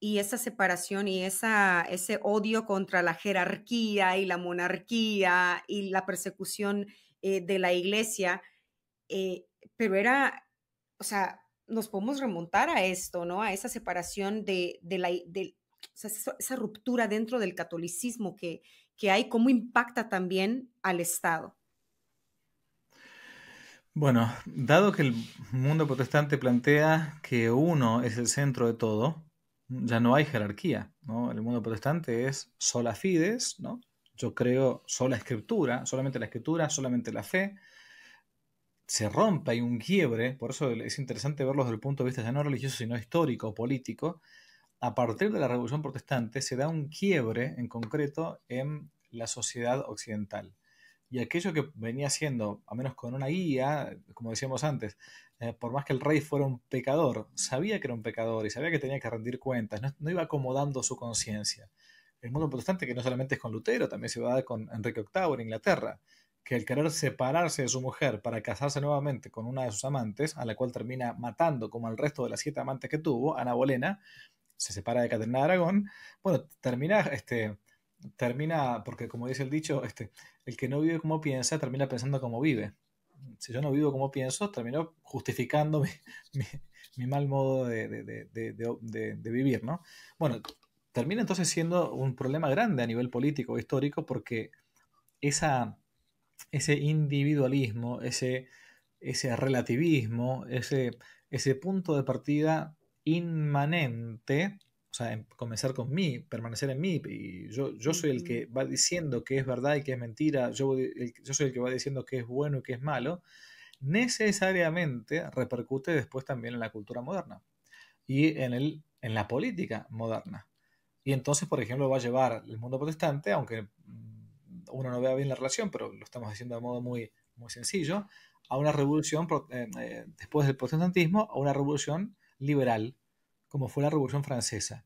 y esa separación y esa, ese odio contra la jerarquía y la monarquía y la persecución eh, de la Iglesia, eh, pero era, o sea, nos podemos remontar a esto, ¿no? A esa separación de, la, de, esa, ruptura dentro del catolicismo que, que hay, cómo impacta también al Estado. Bueno, dado que el mundo protestante plantea que uno es el centro de todo, ya no hay jerarquía, ¿no? El mundo protestante es sola fides, ¿no? Yo creo sola escritura, solamente la escritura, solamente la fe. Se rompe, y un quiebre, por eso es interesante verlo desde el punto de vista ya no religioso, sino histórico, político, a partir de la Revolución Protestante se da un quiebre en concreto en la sociedad occidental. Y aquello que venía siendo, a menos con una guía, como decíamos antes, eh, por más que el rey fuera un pecador, sabía que era un pecador y sabía que tenía que rendir cuentas, no, iba acomodando su conciencia. El mundo protestante, que no solamente es con Lutero, también se va a con Enrique VIII en Inglaterra, que al querer separarse de su mujer para casarse nuevamente con una de sus amantes, a la cual termina matando como al resto de las siete amantes que tuvo, Ana Bolena, se separa de Caterna de Aragón, bueno, termina, este, termina, porque como dice el dicho, este, el que no vive como piensa, termina pensando como vive. Si yo no vivo como pienso, termino justificando mi, mal modo de, vivir, ¿no? Bueno, termina entonces siendo un problema grande a nivel político, histórico, porque esa, ese individualismo, ese, ese relativismo, ese, ese punto de partida inmanente, o sea, em, comenzar con mí, permanecer en mí, y yo, yo soy el que va diciendo que es verdad y que es mentira, yo, yo soy el que va diciendo que es bueno y que es malo, necesariamente repercute después también en la cultura moderna y en, el, en la política moderna. Y entonces, por ejemplo, va a llevar el mundo protestante, aunque mm, uno no vea bien la relación, pero lo estamos haciendo de modo muy, muy sencillo, a una revolución, eh, eh, después del protestantismo, a una revolución liberal, como fue la Revolución Francesa,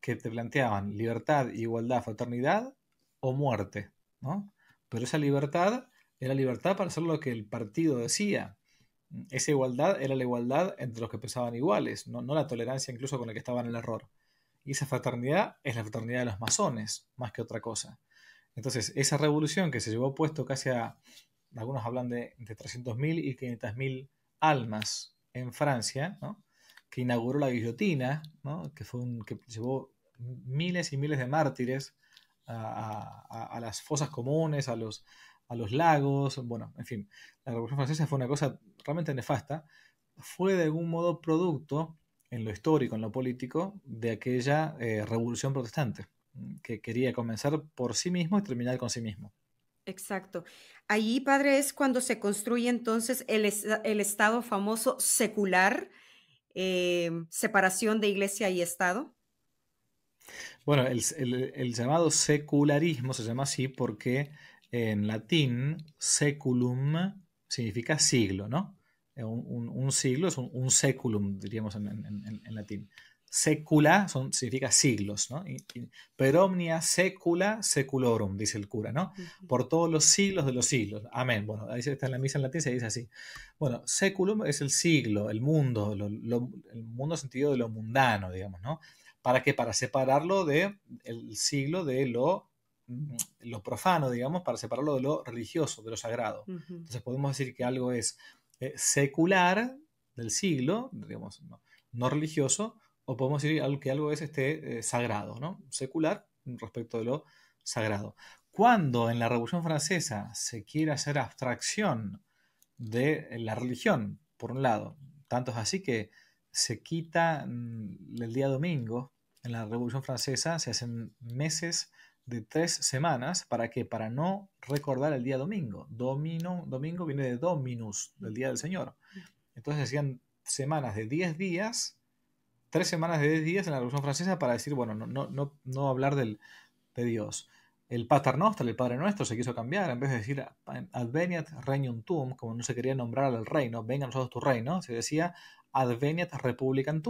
que te planteaban libertad, igualdad, fraternidad o muerte, Pero esa libertad era libertad para hacer lo que el partido decía. Esa igualdad era la igualdad entre los que pensaban iguales, no, la tolerancia incluso con el que estaban en el error. Y esa fraternidad es la fraternidad de los masones, más que otra cosa. Entonces, esa revolución que se llevó puesto casi a, algunos hablan de 300.000 y 500.000 almas en Francia, que inauguró la guillotina, que, llevó miles y miles de mártires a, las fosas comunes, a los, lagos, bueno, en fin, la Revolución Francesa fue una cosa realmente nefasta, fue de algún modo producto, en lo histórico, en lo político, de aquella eh, revolución protestante, que quería comenzar por sí mismo y terminar con sí mismo. Exacto. Allí, padre, es cuando se construye entonces el, Estado famoso secular, em, separación de iglesia y Estado. Bueno, el, llamado secularismo se llama así porque en latín seculum significa siglo, ¿no? Eh, un, siglo es un, seculum, diríamos en latín secula son, significa siglos, ¿no? per omnia secula seculorum, dice el cura, ¿no? Por todos los siglos de los siglos. Amén. Bueno, ahí está en la misa en latín, se dice así. Bueno, seculum es el siglo, el mundo, el mundo sentido de lo mundano, digamos, ¿no? ¿Para que Para separarlo del el siglo de mm, lo profano, digamos, para separarlo de lo religioso, de lo sagrado. Entonces podemos decir que algo es eh, secular del siglo, digamos, no religioso, o podemos decir que algo es este, eh, sagrado, secular respecto de lo sagrado. Cuando en la Revolución Francesa se quiere hacer abstracción de la religión, por un lado, tanto es así que se quita mm, el día domingo, en la Revolución Francesa se hacen meses de tres semanas para que para no recordar el día domingo. Domino, domingo viene de Dominus, del día del Señor. Entonces hacían semanas de diez días tres semanas de diez días en la Revolución Francesa para decir, bueno, no, no, no, hablar del, de Dios. El Pater el Padre Nuestro, se quiso cambiar. En vez de decir Adveniat Regnum Tuum, como no se quería nombrar al reino, venga nosotros tu reino, se decía Adveniat Republican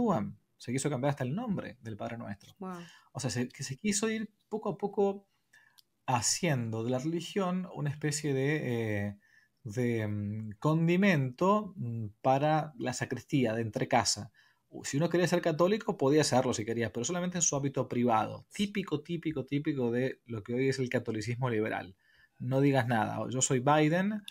Se quiso cambiar hasta el nombre del Padre Nuestro. O sea, que se quiso ir poco a poco haciendo de la religión una especie de, eh, de mm, condimento mm, para la sacristía, de casa si uno quería ser católico, podía serlo si quería, pero solamente en su hábito privado. Típico, típico, típico de lo que hoy es el catolicismo liberal. No digas nada. Yo soy Biden,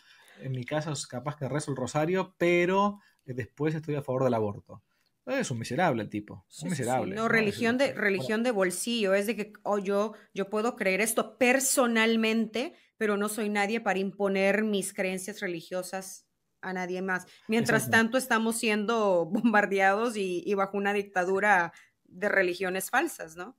en mi casa es capaz que rezo el rosario, pero después estoy a favor del aborto. Es un miserable el tipo, un miserable. No, religión de, religión de bolsillo, es de que oh, yo, yo puedo creer esto personalmente, pero no soy nadie para imponer mis creencias religiosas a nadie más. Mientras tanto, estamos siendo bombardeados y, bajo una dictadura de religiones falsas, ¿no?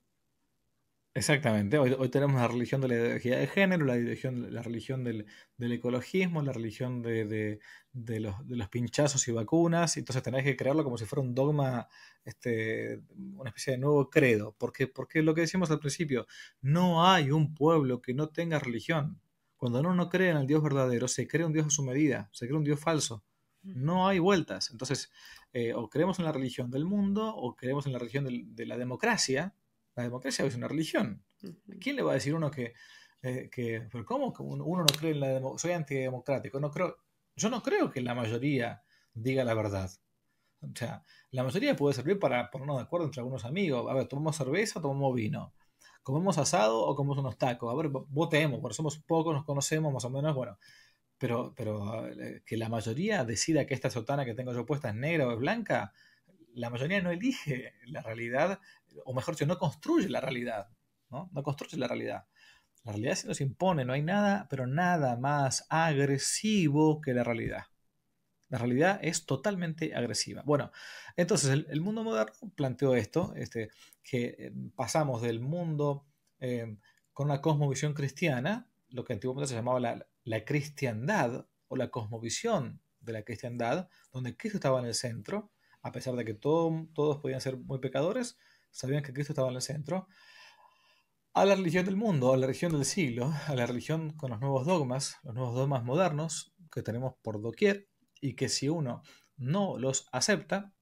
Exactamente, hoy, tenemos la religión de la ideología de género, la religión, la religión del, ecologismo, la religión de, los, de, los, pinchazos y vacunas, entonces tenés que crearlo como si fuera un dogma, este, una especie de nuevo credo, porque, porque lo que decimos al principio, no hay un pueblo que no tenga religión, cuando uno no cree en el Dios verdadero, se cree un Dios a su medida, se cree un Dios falso. No hay vueltas. Entonces, eh, o creemos en la religión del mundo, o creemos en la religión de la democracia. La democracia es una religión. ¿Quién le va a decir uno que, eh, que cómo uno no cree en la democracia? Soy antidemocrático. No creo, yo no creo que la mayoría diga la verdad. O sea, la mayoría puede servir para ponernos de acuerdo entre algunos amigos. A ver, tomamos cerveza, tomamos vino hemos asado o comemos unos tacos? A ver, votemos, porque somos pocos, nos conocemos más o menos, bueno. Pero, pero eh, que la mayoría decida que esta sotana que tengo yo puesta es negra o es blanca, la mayoría no elige la realidad, o mejor dicho, no construye la realidad, ¿no? No construye la realidad. La realidad se nos impone, no hay nada, pero nada más agresivo que la realidad. La realidad es totalmente agresiva. Bueno, entonces el, mundo moderno planteó esto, este, que eh, pasamos del mundo eh, con una cosmovisión cristiana, lo que antiguamente se llamaba la, cristiandad o la cosmovisión de la cristiandad, donde Cristo estaba en el centro, a pesar de que todos podían ser muy pecadores, sabían que Cristo estaba en el centro, a la religión del mundo, a la religión del siglo, a la religión con los nuevos dogmas, los nuevos dogmas modernos que tenemos por doquier, y que si uno no los acepta,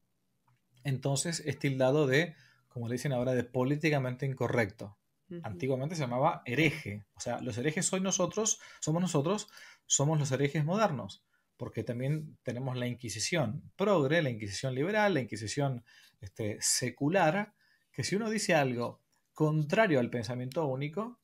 entonces es tildado de, como le dicen ahora, de políticamente incorrecto. Antiguamente se llamaba hereje. O sea, los herejes hoy nosotros, somos nosotros, somos los herejes modernos, porque también tenemos la Inquisición progre, la Inquisición liberal, la Inquisición este, secular, que si uno dice algo contrario al pensamiento único,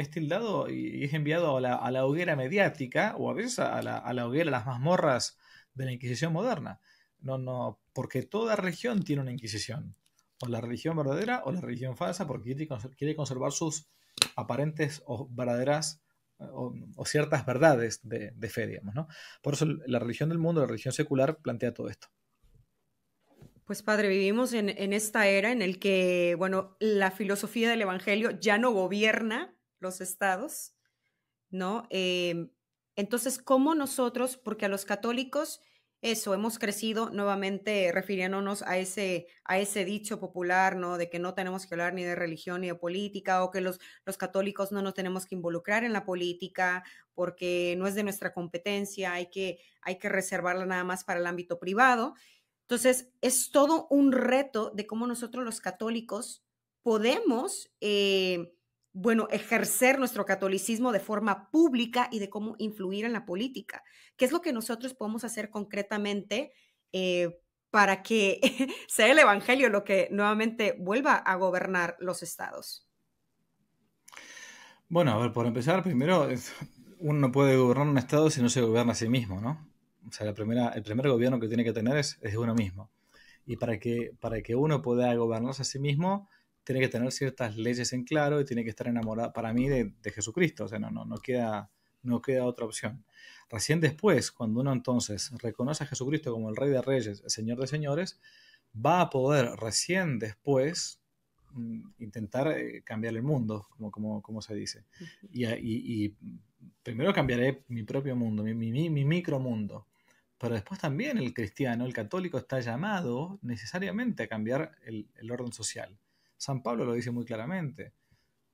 es este tildado y, es enviado a la, hoguera mediática o a veces a la, hoguera, a las mazmorras de la Inquisición moderna. No, no, porque toda religión tiene una Inquisición. O la religión verdadera o la religión falsa, porque quiere conservar sus aparentes o verdaderas o, ciertas verdades de, fe, digamos. ¿no? Por eso la religión del mundo, la religión secular, plantea todo esto. Pues padre, vivimos en, en, esta era en el que, bueno, la filosofía del Evangelio ya no gobierna los estados, ¿no? Eh, entonces, ¿cómo nosotros, porque a los católicos, eso, hemos crecido nuevamente refiriéndonos a ese, a ese dicho popular, ¿no? De que no tenemos que hablar ni de religión ni de política, o que los, los católicos no nos tenemos que involucrar en la política porque no es de nuestra competencia, hay que, hay que reservarla nada más para el ámbito privado. Entonces, es todo un reto de cómo nosotros los católicos podemos eh, bueno, ejercer nuestro catolicismo de forma pública y de cómo influir en la política. ¿Qué es lo que nosotros podemos hacer concretamente eh, para que sea el Evangelio lo que nuevamente vuelva a gobernar los estados? Bueno, a ver, por empezar, primero, uno no puede gobernar un estado si no se gobierna a sí mismo, ¿no? O sea, la primera, el primer gobierno que tiene que tener es, uno mismo. Y para que, para que uno pueda gobernarse a sí mismo, tiene que tener ciertas leyes en claro y tiene que estar enamorada, para mí, de, Jesucristo. O sea, no, no, no, queda, no queda otra opción. Recién después, cuando uno entonces reconoce a Jesucristo como el Rey de Reyes, el Señor de Señores, va a poder recién después mm, intentar eh, cambiar el mundo, como, como, se dice. Y, primero cambiaré mi propio mundo, mi, mi, mi Pero después también el cristiano, el católico, está llamado necesariamente a cambiar el orden social San Pablo lo dice muy claramente.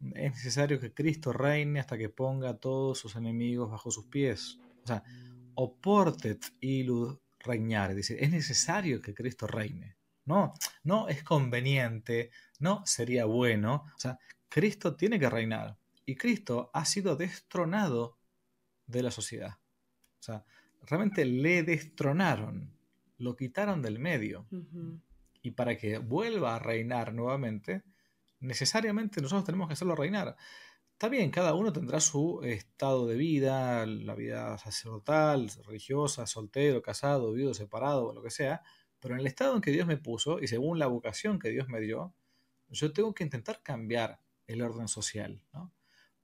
Es necesario que Cristo reine hasta que ponga a todos sus enemigos bajo sus pies. O sea, oportet ilud reinar. Dice, es necesario que Cristo reine. No, no es conveniente, no sería bueno. O sea, Cristo tiene que reinar. Y Cristo ha sido destronado de la sociedad. O sea, realmente le destronaron, lo quitaron del medio y para que vuelva a reinar nuevamente, necesariamente nosotros tenemos que hacerlo reinar. Está bien, cada uno tendrá su estado de vida, la vida sacerdotal, religiosa, soltero, casado, viudo, separado, lo que sea, pero en el estado en que Dios me puso y según la vocación que Dios me dio, yo tengo que intentar cambiar el orden social.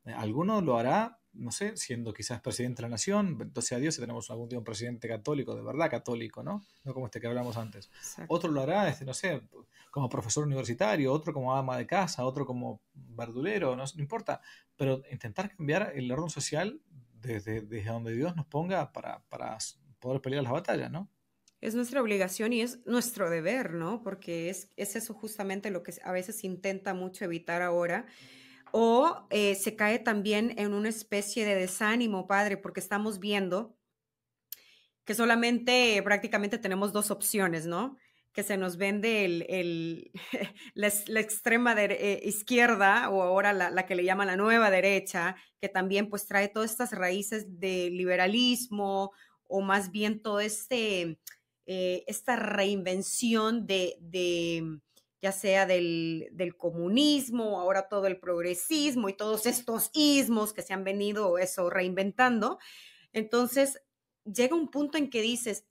Alguno lo hará no sé, siendo quizás presidente de la nación, entonces a Dios si tenemos algún día un presidente católico, de verdad católico, ¿no? No como este que hablamos antes. Otro lo hará, este, no sé, como profesor universitario, otro como ama de casa, otro como verdulero, no, importa, pero intentar cambiar el orden social desde, desde donde Dios nos ponga para, para poder pelear las batallas, ¿no? Es nuestra obligación y es nuestro deber, ¿no? Porque es, es eso justamente lo que a veces intenta mucho evitar ahora o eh, se cae también en una especie de desánimo, Padre, porque estamos viendo que solamente prácticamente tenemos dos opciones, ¿no? Que se nos vende el, la, extrema eh, izquierda o ahora la, que le llaman la nueva derecha, que también pues trae todas estas raíces de liberalismo o más bien toda este, eh, esta reinvención de ya sea del, comunismo, ahora todo el progresismo y todos estos ismos que se han venido eso reinventando. Entonces, llega un punto en que dices,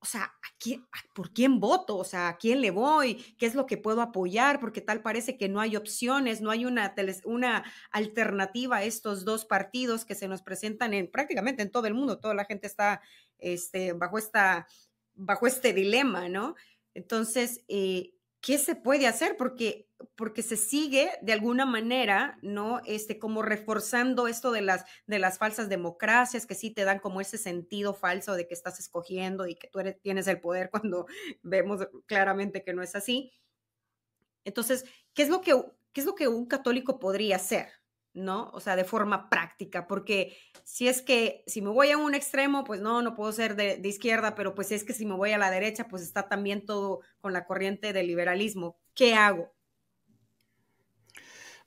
o sea, quién, ¿por quién voto? O sea, ¿a quién le voy? ¿Qué es lo que puedo apoyar? Porque tal parece que no hay opciones, no hay una, una alternativa a estos dos partidos que se nos presentan en prácticamente en todo el mundo. Toda la gente está este, bajo, esta, bajo este dilema, ¿no? Entonces, eh, ¿qué se puede hacer? Porque, porque se sigue de alguna manera, ¿no? Este, como reforzando esto de las, de las falsas democracias que sí te dan como ese sentido falso de que estás escogiendo y que tú tienes el poder cuando vemos claramente que no es así. Entonces, ¿qué es lo que, qué es lo que un católico podría hacer? ¿no? O sea, de forma práctica, porque si es que si me voy a un extremo, pues no, no puedo ser de, izquierda, pero pues si es que si me voy a la derecha, pues está también todo con la corriente del liberalismo. ¿Qué hago?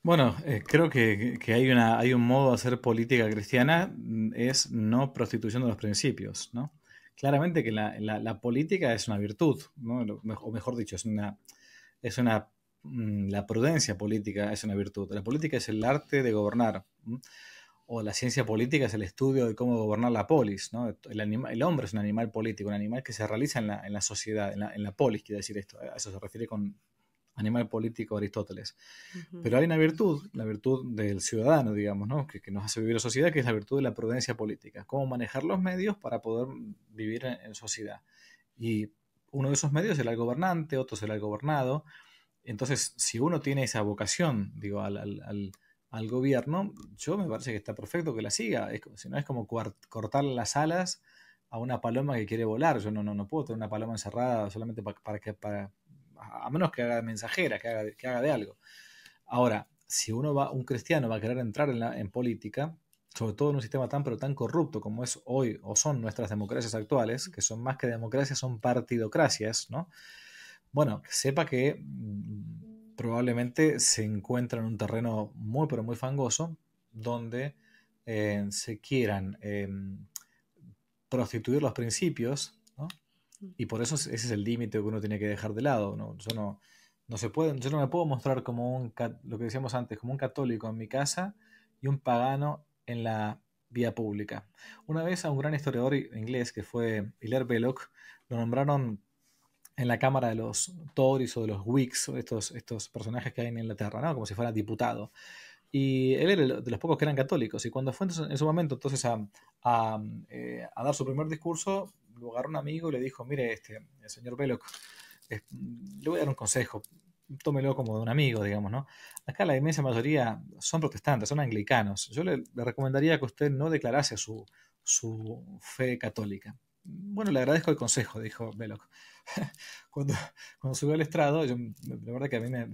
Bueno, eh, creo que, hay, una, hay un modo de hacer política cristiana, mm, es no prostituyendo los principios, ¿no? Claramente que la, política es una virtud, o mejor dicho, es una, es una Mm, la prudencia política es una virtud. La política es el arte de gobernar. O la ciencia política es el estudio de cómo gobernar la polis. El, hombre es un animal político, un animal que se realiza en la, sociedad, en la, polis, quiere decir esto. A eso se refiere con animal político Aristóteles. Pero hay una virtud, la virtud del ciudadano, digamos, que, nos hace vivir la sociedad, que es la virtud de la prudencia política. Cómo manejar los medios para poder vivir en, sociedad. Y uno de esos medios es el gobernante, otro es el gobernado entonces, si uno tiene esa vocación, digo, al, al, al gobierno, yo me parece que está perfecto que la siga. Es, si no es como cortar las alas a una paloma que quiere volar. Yo no, no, no puedo tener una paloma encerrada solamente para, para que, para, a menos que haga mensajera, que haga, que haga de algo. Ahora, si uno va, un cristiano va a querer entrar en, la, en política, sobre todo en un sistema tan pero tan corrupto como es hoy o son nuestras democracias actuales, que son más que democracias, son partidocracias, ¿no? bueno, sepa que mm, probablemente se encuentra en un terreno muy, pero muy fangoso, donde eh, se quieran em, prostituir los principios, mm. Y por eso ese es el límite que uno tiene que dejar de lado, Yo no, se puede, yo no me puedo mostrar como un, lo que decíamos antes, como un católico en mi casa y un pagano en la vía pública. Una vez a un gran historiador inglés que fue Hilaire Belloc, lo nombraron en la Cámara de los Tories o de los Whigs, estos, estos personajes que hay en Inglaterra, ¿no? como si fuera diputado. Y él era de los pocos que eran católicos. Y cuando fue en su momento entonces a, eh, a, dar su primer discurso, lo agarró un amigo y le dijo, mire, este, el señor Belloc, le voy a dar un consejo, tómelo como de un amigo, digamos, ¿no? Acá la inmensa mayoría son protestantes, son anglicanos. Yo le, recomendaría que usted no declarase su, su fe católica. Bueno, le agradezco el consejo, dijo Belloc. cuando, subió al estrado, yo, la verdad que a mí me,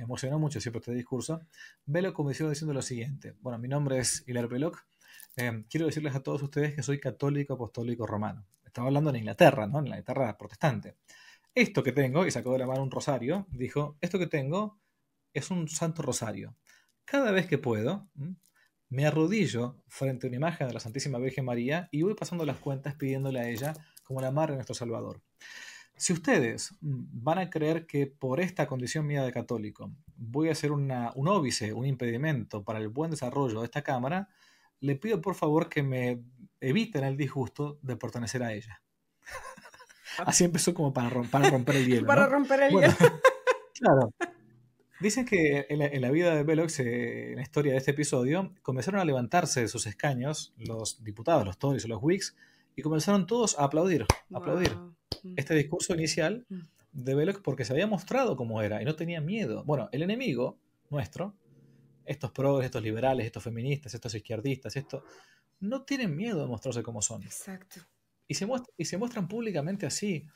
emocionó mucho siempre este discurso, velo comenzó diciendo lo siguiente, bueno, mi nombre es Hilar veloc eh, quiero decirles a todos ustedes que soy católico apostólico romano. Estaba hablando en Inglaterra, ¿no? En la Inglaterra protestante. Esto que tengo, y sacó de la mano un rosario, dijo, esto que tengo es un santo rosario. Cada vez que puedo, me arrodillo frente a una imagen de la Santísima Virgen María y voy pasando las cuentas pidiéndole a ella como la madre de nuestro Salvador si ustedes van a creer que por esta condición mía de católico voy a ser un óbice, un impedimento para el buen desarrollo de esta Cámara, le pido por favor que me eviten el disgusto de pertenecer a ella. Así empezó como para, romper, el hielo. para romper el hielo. claro. Dicen que en la, vida de Velox, eh, en la historia de este episodio, comenzaron a levantarse de sus escaños los diputados, los Tories o los Whigs, y comenzaron todos a aplaudir, aplaudir. Mm. Este discurso inicial mm. de Velox porque se había mostrado como era y no tenía miedo. Bueno, el enemigo nuestro, estos progres, estos liberales, estos feministas, estos izquierdistas, esto no tienen miedo de mostrarse como son. Exacto. Y se, muestran, y se muestran públicamente así.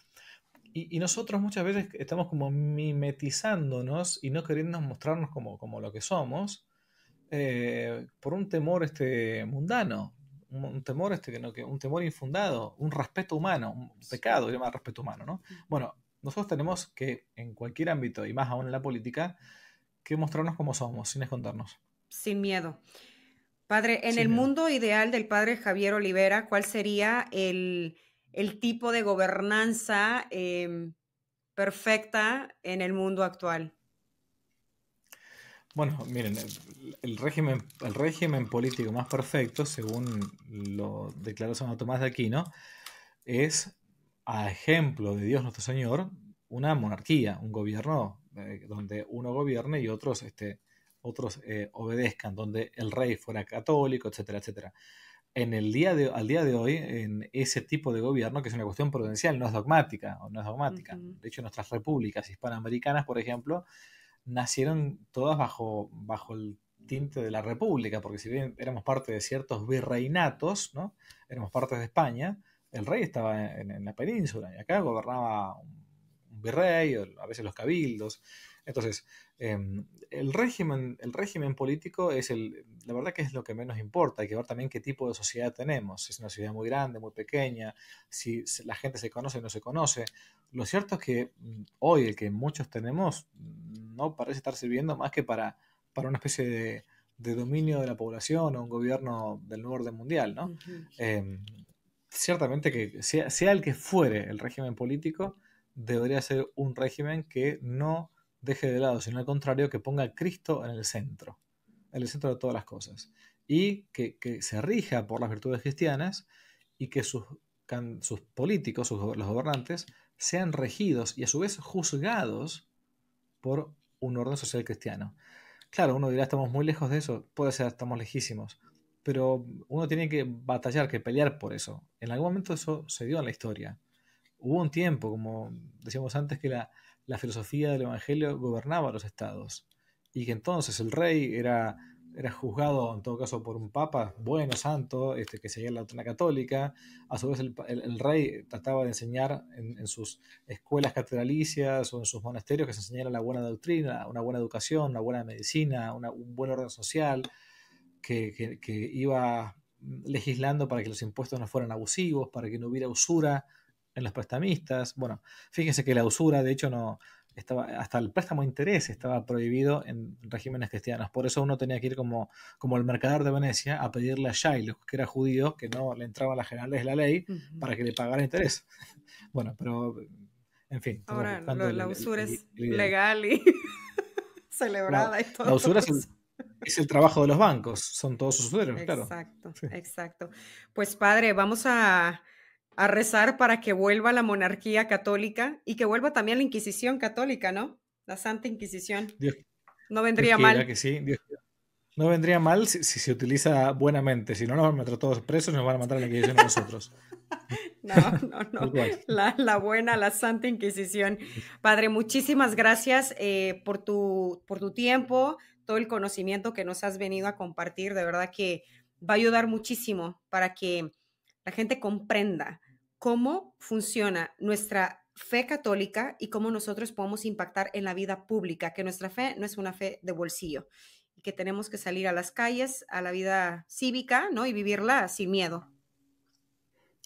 Y, nosotros muchas veces estamos como mimetizándonos y no queriendo mostrarnos como, lo que somos eh, por un temor este, mundano, un, temor este que no, que un temor infundado, un respeto humano, un pecado, llamado respeto humano, Bueno, nosotros tenemos que, en cualquier ámbito, y más aún en la política, que mostrarnos como somos, sin escondernos. Sin miedo. Padre, en el mundo ideal del padre Javier Olivera, ¿cuál sería el, tipo de gobernanza em, perfecta en el mundo actual? Bueno, miren, el régimen, político más perfecto, según lo declaró San Tomás de Aquino, es, a ejemplo de Dios nuestro Señor, una monarquía, un gobierno eh, donde uno gobierne y otros, este, otros eh, obedezcan, donde el rey fuera católico, etcétera, etcétera. En el día de, al día de hoy, en ese tipo de gobierno, que es una cuestión prudencial, no es dogmática, no es dogmática. De hecho, nuestras repúblicas hispanoamericanas, por ejemplo, nacieron todas bajo, bajo el tinte de la República, porque si bien éramos parte de ciertos virreinatos, ¿no? éramos parte de España, el rey estaba en, la península y acá gobernaba un, virrey o a veces los cabildos. Entonces, em, el, régimen, el régimen político es el, la verdad que es lo que menos importa, hay que ver también qué tipo de sociedad tenemos, si es una sociedad muy grande, muy pequeña, si la gente se conoce o no se conoce, lo cierto es que mm, hoy el que muchos tenemos mm, no parece estar sirviendo más que para, una especie de, dominio de la población o un gobierno del nuevo orden mundial, ¿no? Em, ciertamente que sea, el que fuere el régimen político, debería ser un régimen que no deje de lado, sino al contrario, que ponga a Cristo en el centro, en el centro de todas las cosas, y que, se rija por las virtudes cristianas y que sus, políticos, los gobernantes, sean regidos y a su vez juzgados por un orden social cristiano. Claro, uno dirá, estamos muy lejos de eso, puede ser, estamos lejísimos, pero uno tiene que batallar, que pelear por eso. En algún momento eso se dio en la historia. Hubo un tiempo, como decíamos antes, que la, la filosofía del Evangelio gobernaba los estados y que entonces el rey era era juzgado en todo caso por un papa, bueno, santo, este, que seguía la doctrina católica. A su vez el, rey trataba de enseñar en, sus escuelas catedralicias o en sus monasterios que se enseñara la buena doctrina, una buena educación, una buena medicina, un buen orden social, que, que iba legislando para que los impuestos no fueran abusivos, para que no hubiera usura en los prestamistas. Bueno, fíjense que la usura, de hecho, no, estaba, hasta el préstamo de interés estaba prohibido en regímenes cristianos. Por eso uno tenía que ir como, como el mercader de Venecia a pedirle a Shiloh, que era judío, que no le entraba a las generales de la ley, para que le pagara interés. bueno, pero en fin. Ahora, la usura es legal y celebrada. y todo la usura pues. es, el, trabajo de los bancos, son todos sus usuarios, claro. Exacto, exacto. Pues padre, vamos a a rezar para que vuelva la monarquía católica y que vuelva también la Inquisición católica, ¿no? La Santa Inquisición. no vendría mal. no vendría mal si, se utiliza buenamente. Si no, nos van a meter todos presos, nos van a matar a la Inquisición a nosotros. No, no, no. La, buena, la Santa Inquisición. Padre, muchísimas gracias eh, por, tu, por tu tiempo, todo el conocimiento que nos has venido a compartir. De verdad que va a ayudar muchísimo para que la gente comprenda cómo funciona nuestra fe católica y cómo nosotros podemos impactar en la vida pública, que nuestra fe no es una fe de bolsillo y que tenemos que salir a las calles, a la vida cívica, ¿no? Y vivirla sin miedo.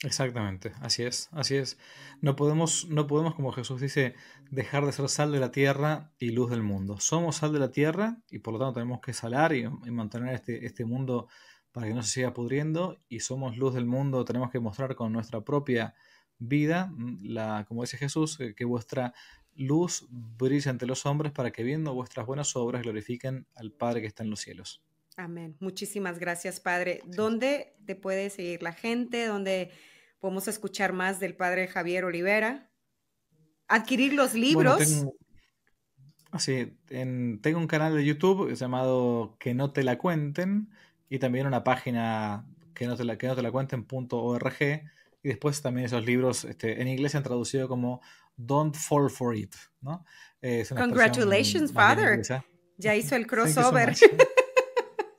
Exactamente, así es, así es. No podemos, no podemos, como Jesús dice, dejar de ser sal de la tierra y luz del mundo. Somos sal de la tierra y por lo tanto tenemos que salar y, mantener este, este mundo para que no se siga pudriendo y somos luz del mundo, tenemos que mostrar con nuestra propia vida, mm, la, como dice Jesús, eh, que vuestra luz brille ante los hombres para que viendo vuestras buenas obras glorifiquen al Padre que está en los cielos. Amén. Muchísimas gracias, Padre. ¿Dónde te puede seguir la gente? ¿Dónde podemos escuchar más del Padre Javier Olivera? Adquirir los libros. Así, tengo un canal de YouTube llamado Que no te la cuenten, y también una página que no te la, que te la cuenten, .org, y después también esos libros este, en inglés se han traducido como Don't Fall for It, ¿no? Congratulations, father. Ya hizo el crossover.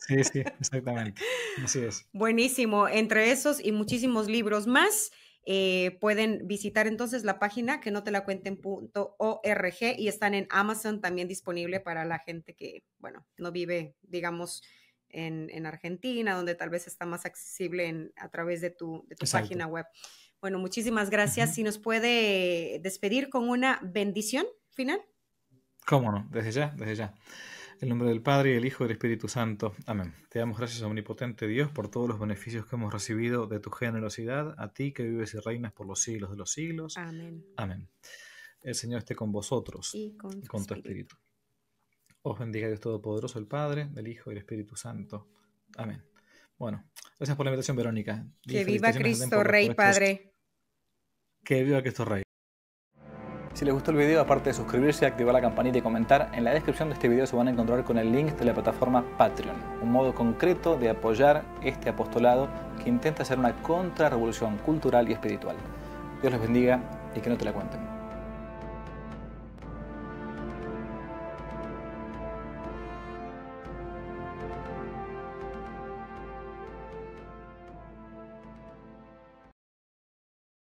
Sí, sí, exactamente. Así es. Buenísimo. Entre esos y muchísimos libros más, eh, pueden visitar entonces la página que no te la cuenten.org y están en Amazon también disponible para la gente que, bueno, no vive, digamos, en, Argentina, donde tal vez está más accesible en, a través de tu, tu página web. Bueno, muchísimas gracias. Si nos puede despedir con una bendición final. Cómo no, desde ya, desde ya. En nombre del Padre, y del Hijo y del Espíritu Santo. Amén. Te damos gracias, omnipotente Dios, por todos los beneficios que hemos recibido de tu generosidad, a ti que vives y reinas por los siglos de los siglos. Amén. Amén. El Señor esté con vosotros y con, tu espíritu. Os bendiga Dios Todopoderoso, el Padre, el Hijo y el Espíritu Santo. Amén. Bueno, gracias por la invitación, Verónica. que viva Cristo Rey, Padre. Que viva Cristo Rey. Si les gustó el video, aparte de suscribirse, activar la campanita y comentar, en la descripción de este video se van a encontrar con el link de la plataforma Patreon, un modo concreto de apoyar este apostolado que intenta hacer una contrarrevolución cultural y espiritual. Dios les bendiga y que no te la cuenten.